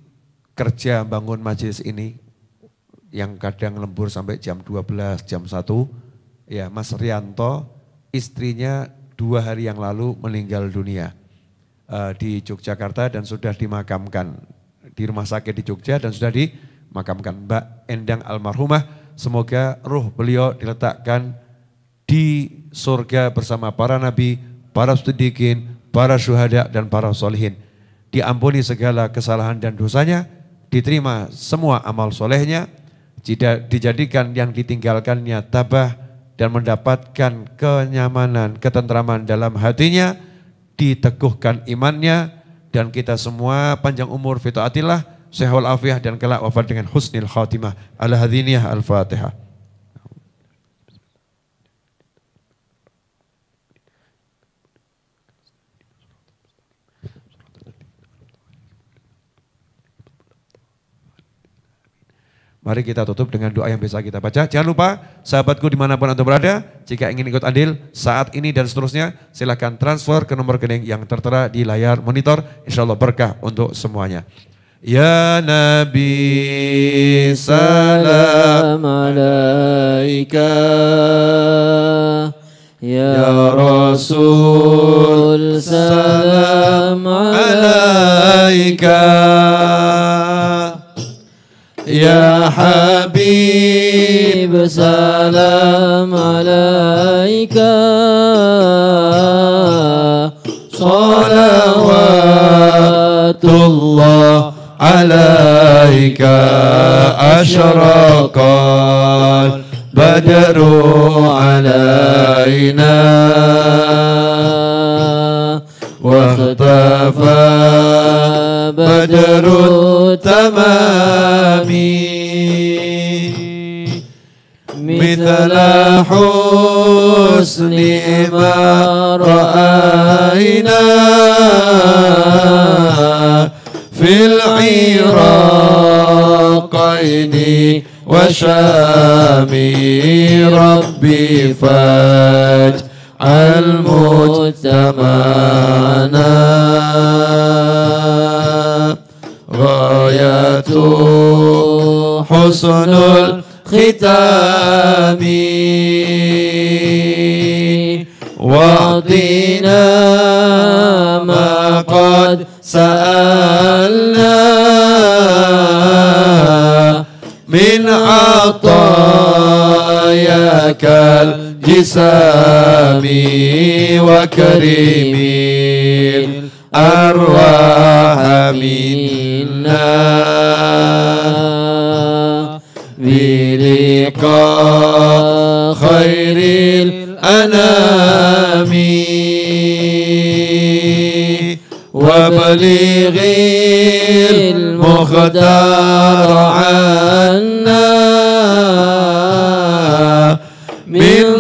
Speaker 1: kerja bangun majelis ini yang kadang lembur sampai jam 12, jam 1. Ya, Mas Rianto istrinya dua hari yang lalu meninggal dunia uh, di Yogyakarta dan sudah dimakamkan di rumah sakit di Jogja dan sudah dimakamkan Mbak Endang almarhumah. Semoga ruh beliau diletakkan di surga bersama para nabi para sedikin, para syuhada, dan para solihin. Diampuni segala kesalahan dan dosanya, diterima semua amal solehnya, tidak dijadikan yang ditinggalkannya tabah dan mendapatkan kenyamanan, ketentraman dalam hatinya, diteguhkan imannya, dan kita semua panjang umur fitaatillah, sehat wal afiyah dan kelak wafat dengan husnil khatimah. Al-Hadiniyah Al-Fatihah. Mari kita tutup dengan doa yang bisa kita baca. Jangan lupa sahabatku dimanapun Anda berada, jika ingin ikut andil saat ini dan seterusnya, silahkan transfer ke nomor rekening yang tertera di layar monitor. Insya Allah berkah untuk semuanya. Ya Nabi
Speaker 2: salam alaika Ya Rasul salam alaika يا حبيب سلام عليك صلوات الله عليك أشرق البدر علينا واختفى بدر التمام مثل حسن ما رأينا في العراقين وشامي ربي فاج المجتمعنا غاية حسن الختام واعطينا ما قد سألنا من عطاياك جسامي وكريم أرواح منا بلقاء خير الأنام وبلغ المختار عنا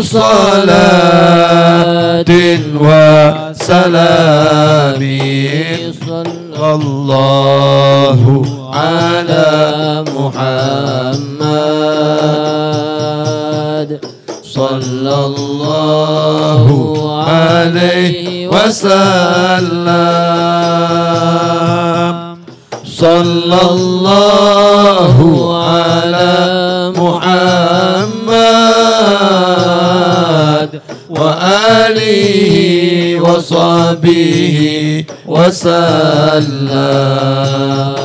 Speaker 2: صلاة وسلام صلى الله على محمد صلى الله عليه وسلم صلى الله على آله وصحبه وسلم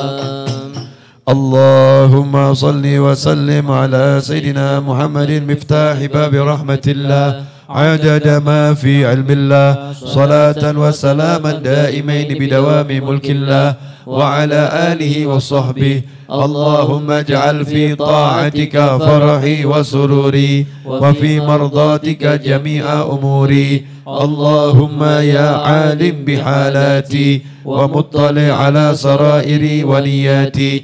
Speaker 2: اللهم صل
Speaker 1: وسلم على سيدنا محمد مفتاح باب رحمة الله عدد ما في علم الله صلاة وسلاما دائمين بدوام ملك الله وعلى آله وصحبه اللهم اجعل في طاعتك فرحي وسروري وفي مرضاتك جميع أموري اللهم يا عالم بحالاتي ومطلع على سرائري ونياتي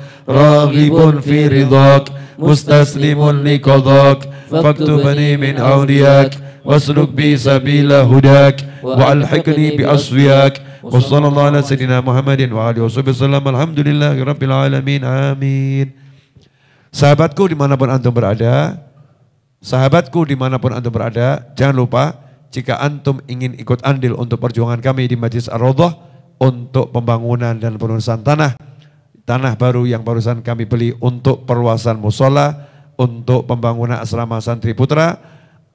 Speaker 2: راغب في رضاك mustaslimun لقضاك فاكتبني من أولياك واسلك بي سبيل هداك وألحقني
Speaker 1: بأصفياك وصلى الله على سيدنا محمد وعلى وصحبه وسلم الحمد لله رب العالمين آمين Sahabatku dimanapun antum berada, sahabatku dimanapun antum berada, jangan lupa jika antum ingin ikut andil untuk perjuangan kami di Majlis Ar-Rodoh untuk pembangunan dan penulisan tanah, tanah baru yang barusan kami beli untuk perluasan musola, untuk pembangunan asrama santri putra,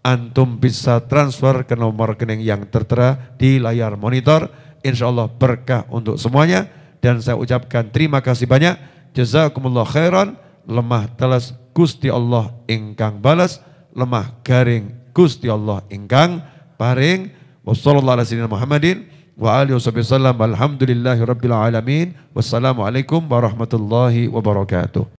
Speaker 1: antum bisa transfer ke nomor rekening yang tertera di layar monitor. Insya Allah berkah untuk semuanya. Dan saya ucapkan terima kasih banyak. Jazakumullah khairan. Lemah telas gusti Allah ingkang balas. Lemah garing gusti Allah ingkang paring. Wassalamualaikum warahmatullahi wabarakatuh. wa alihi wasallam. Alhamdulillahi rabbil alamin. Wassalamualaikum warahmatullahi wabarakatuh.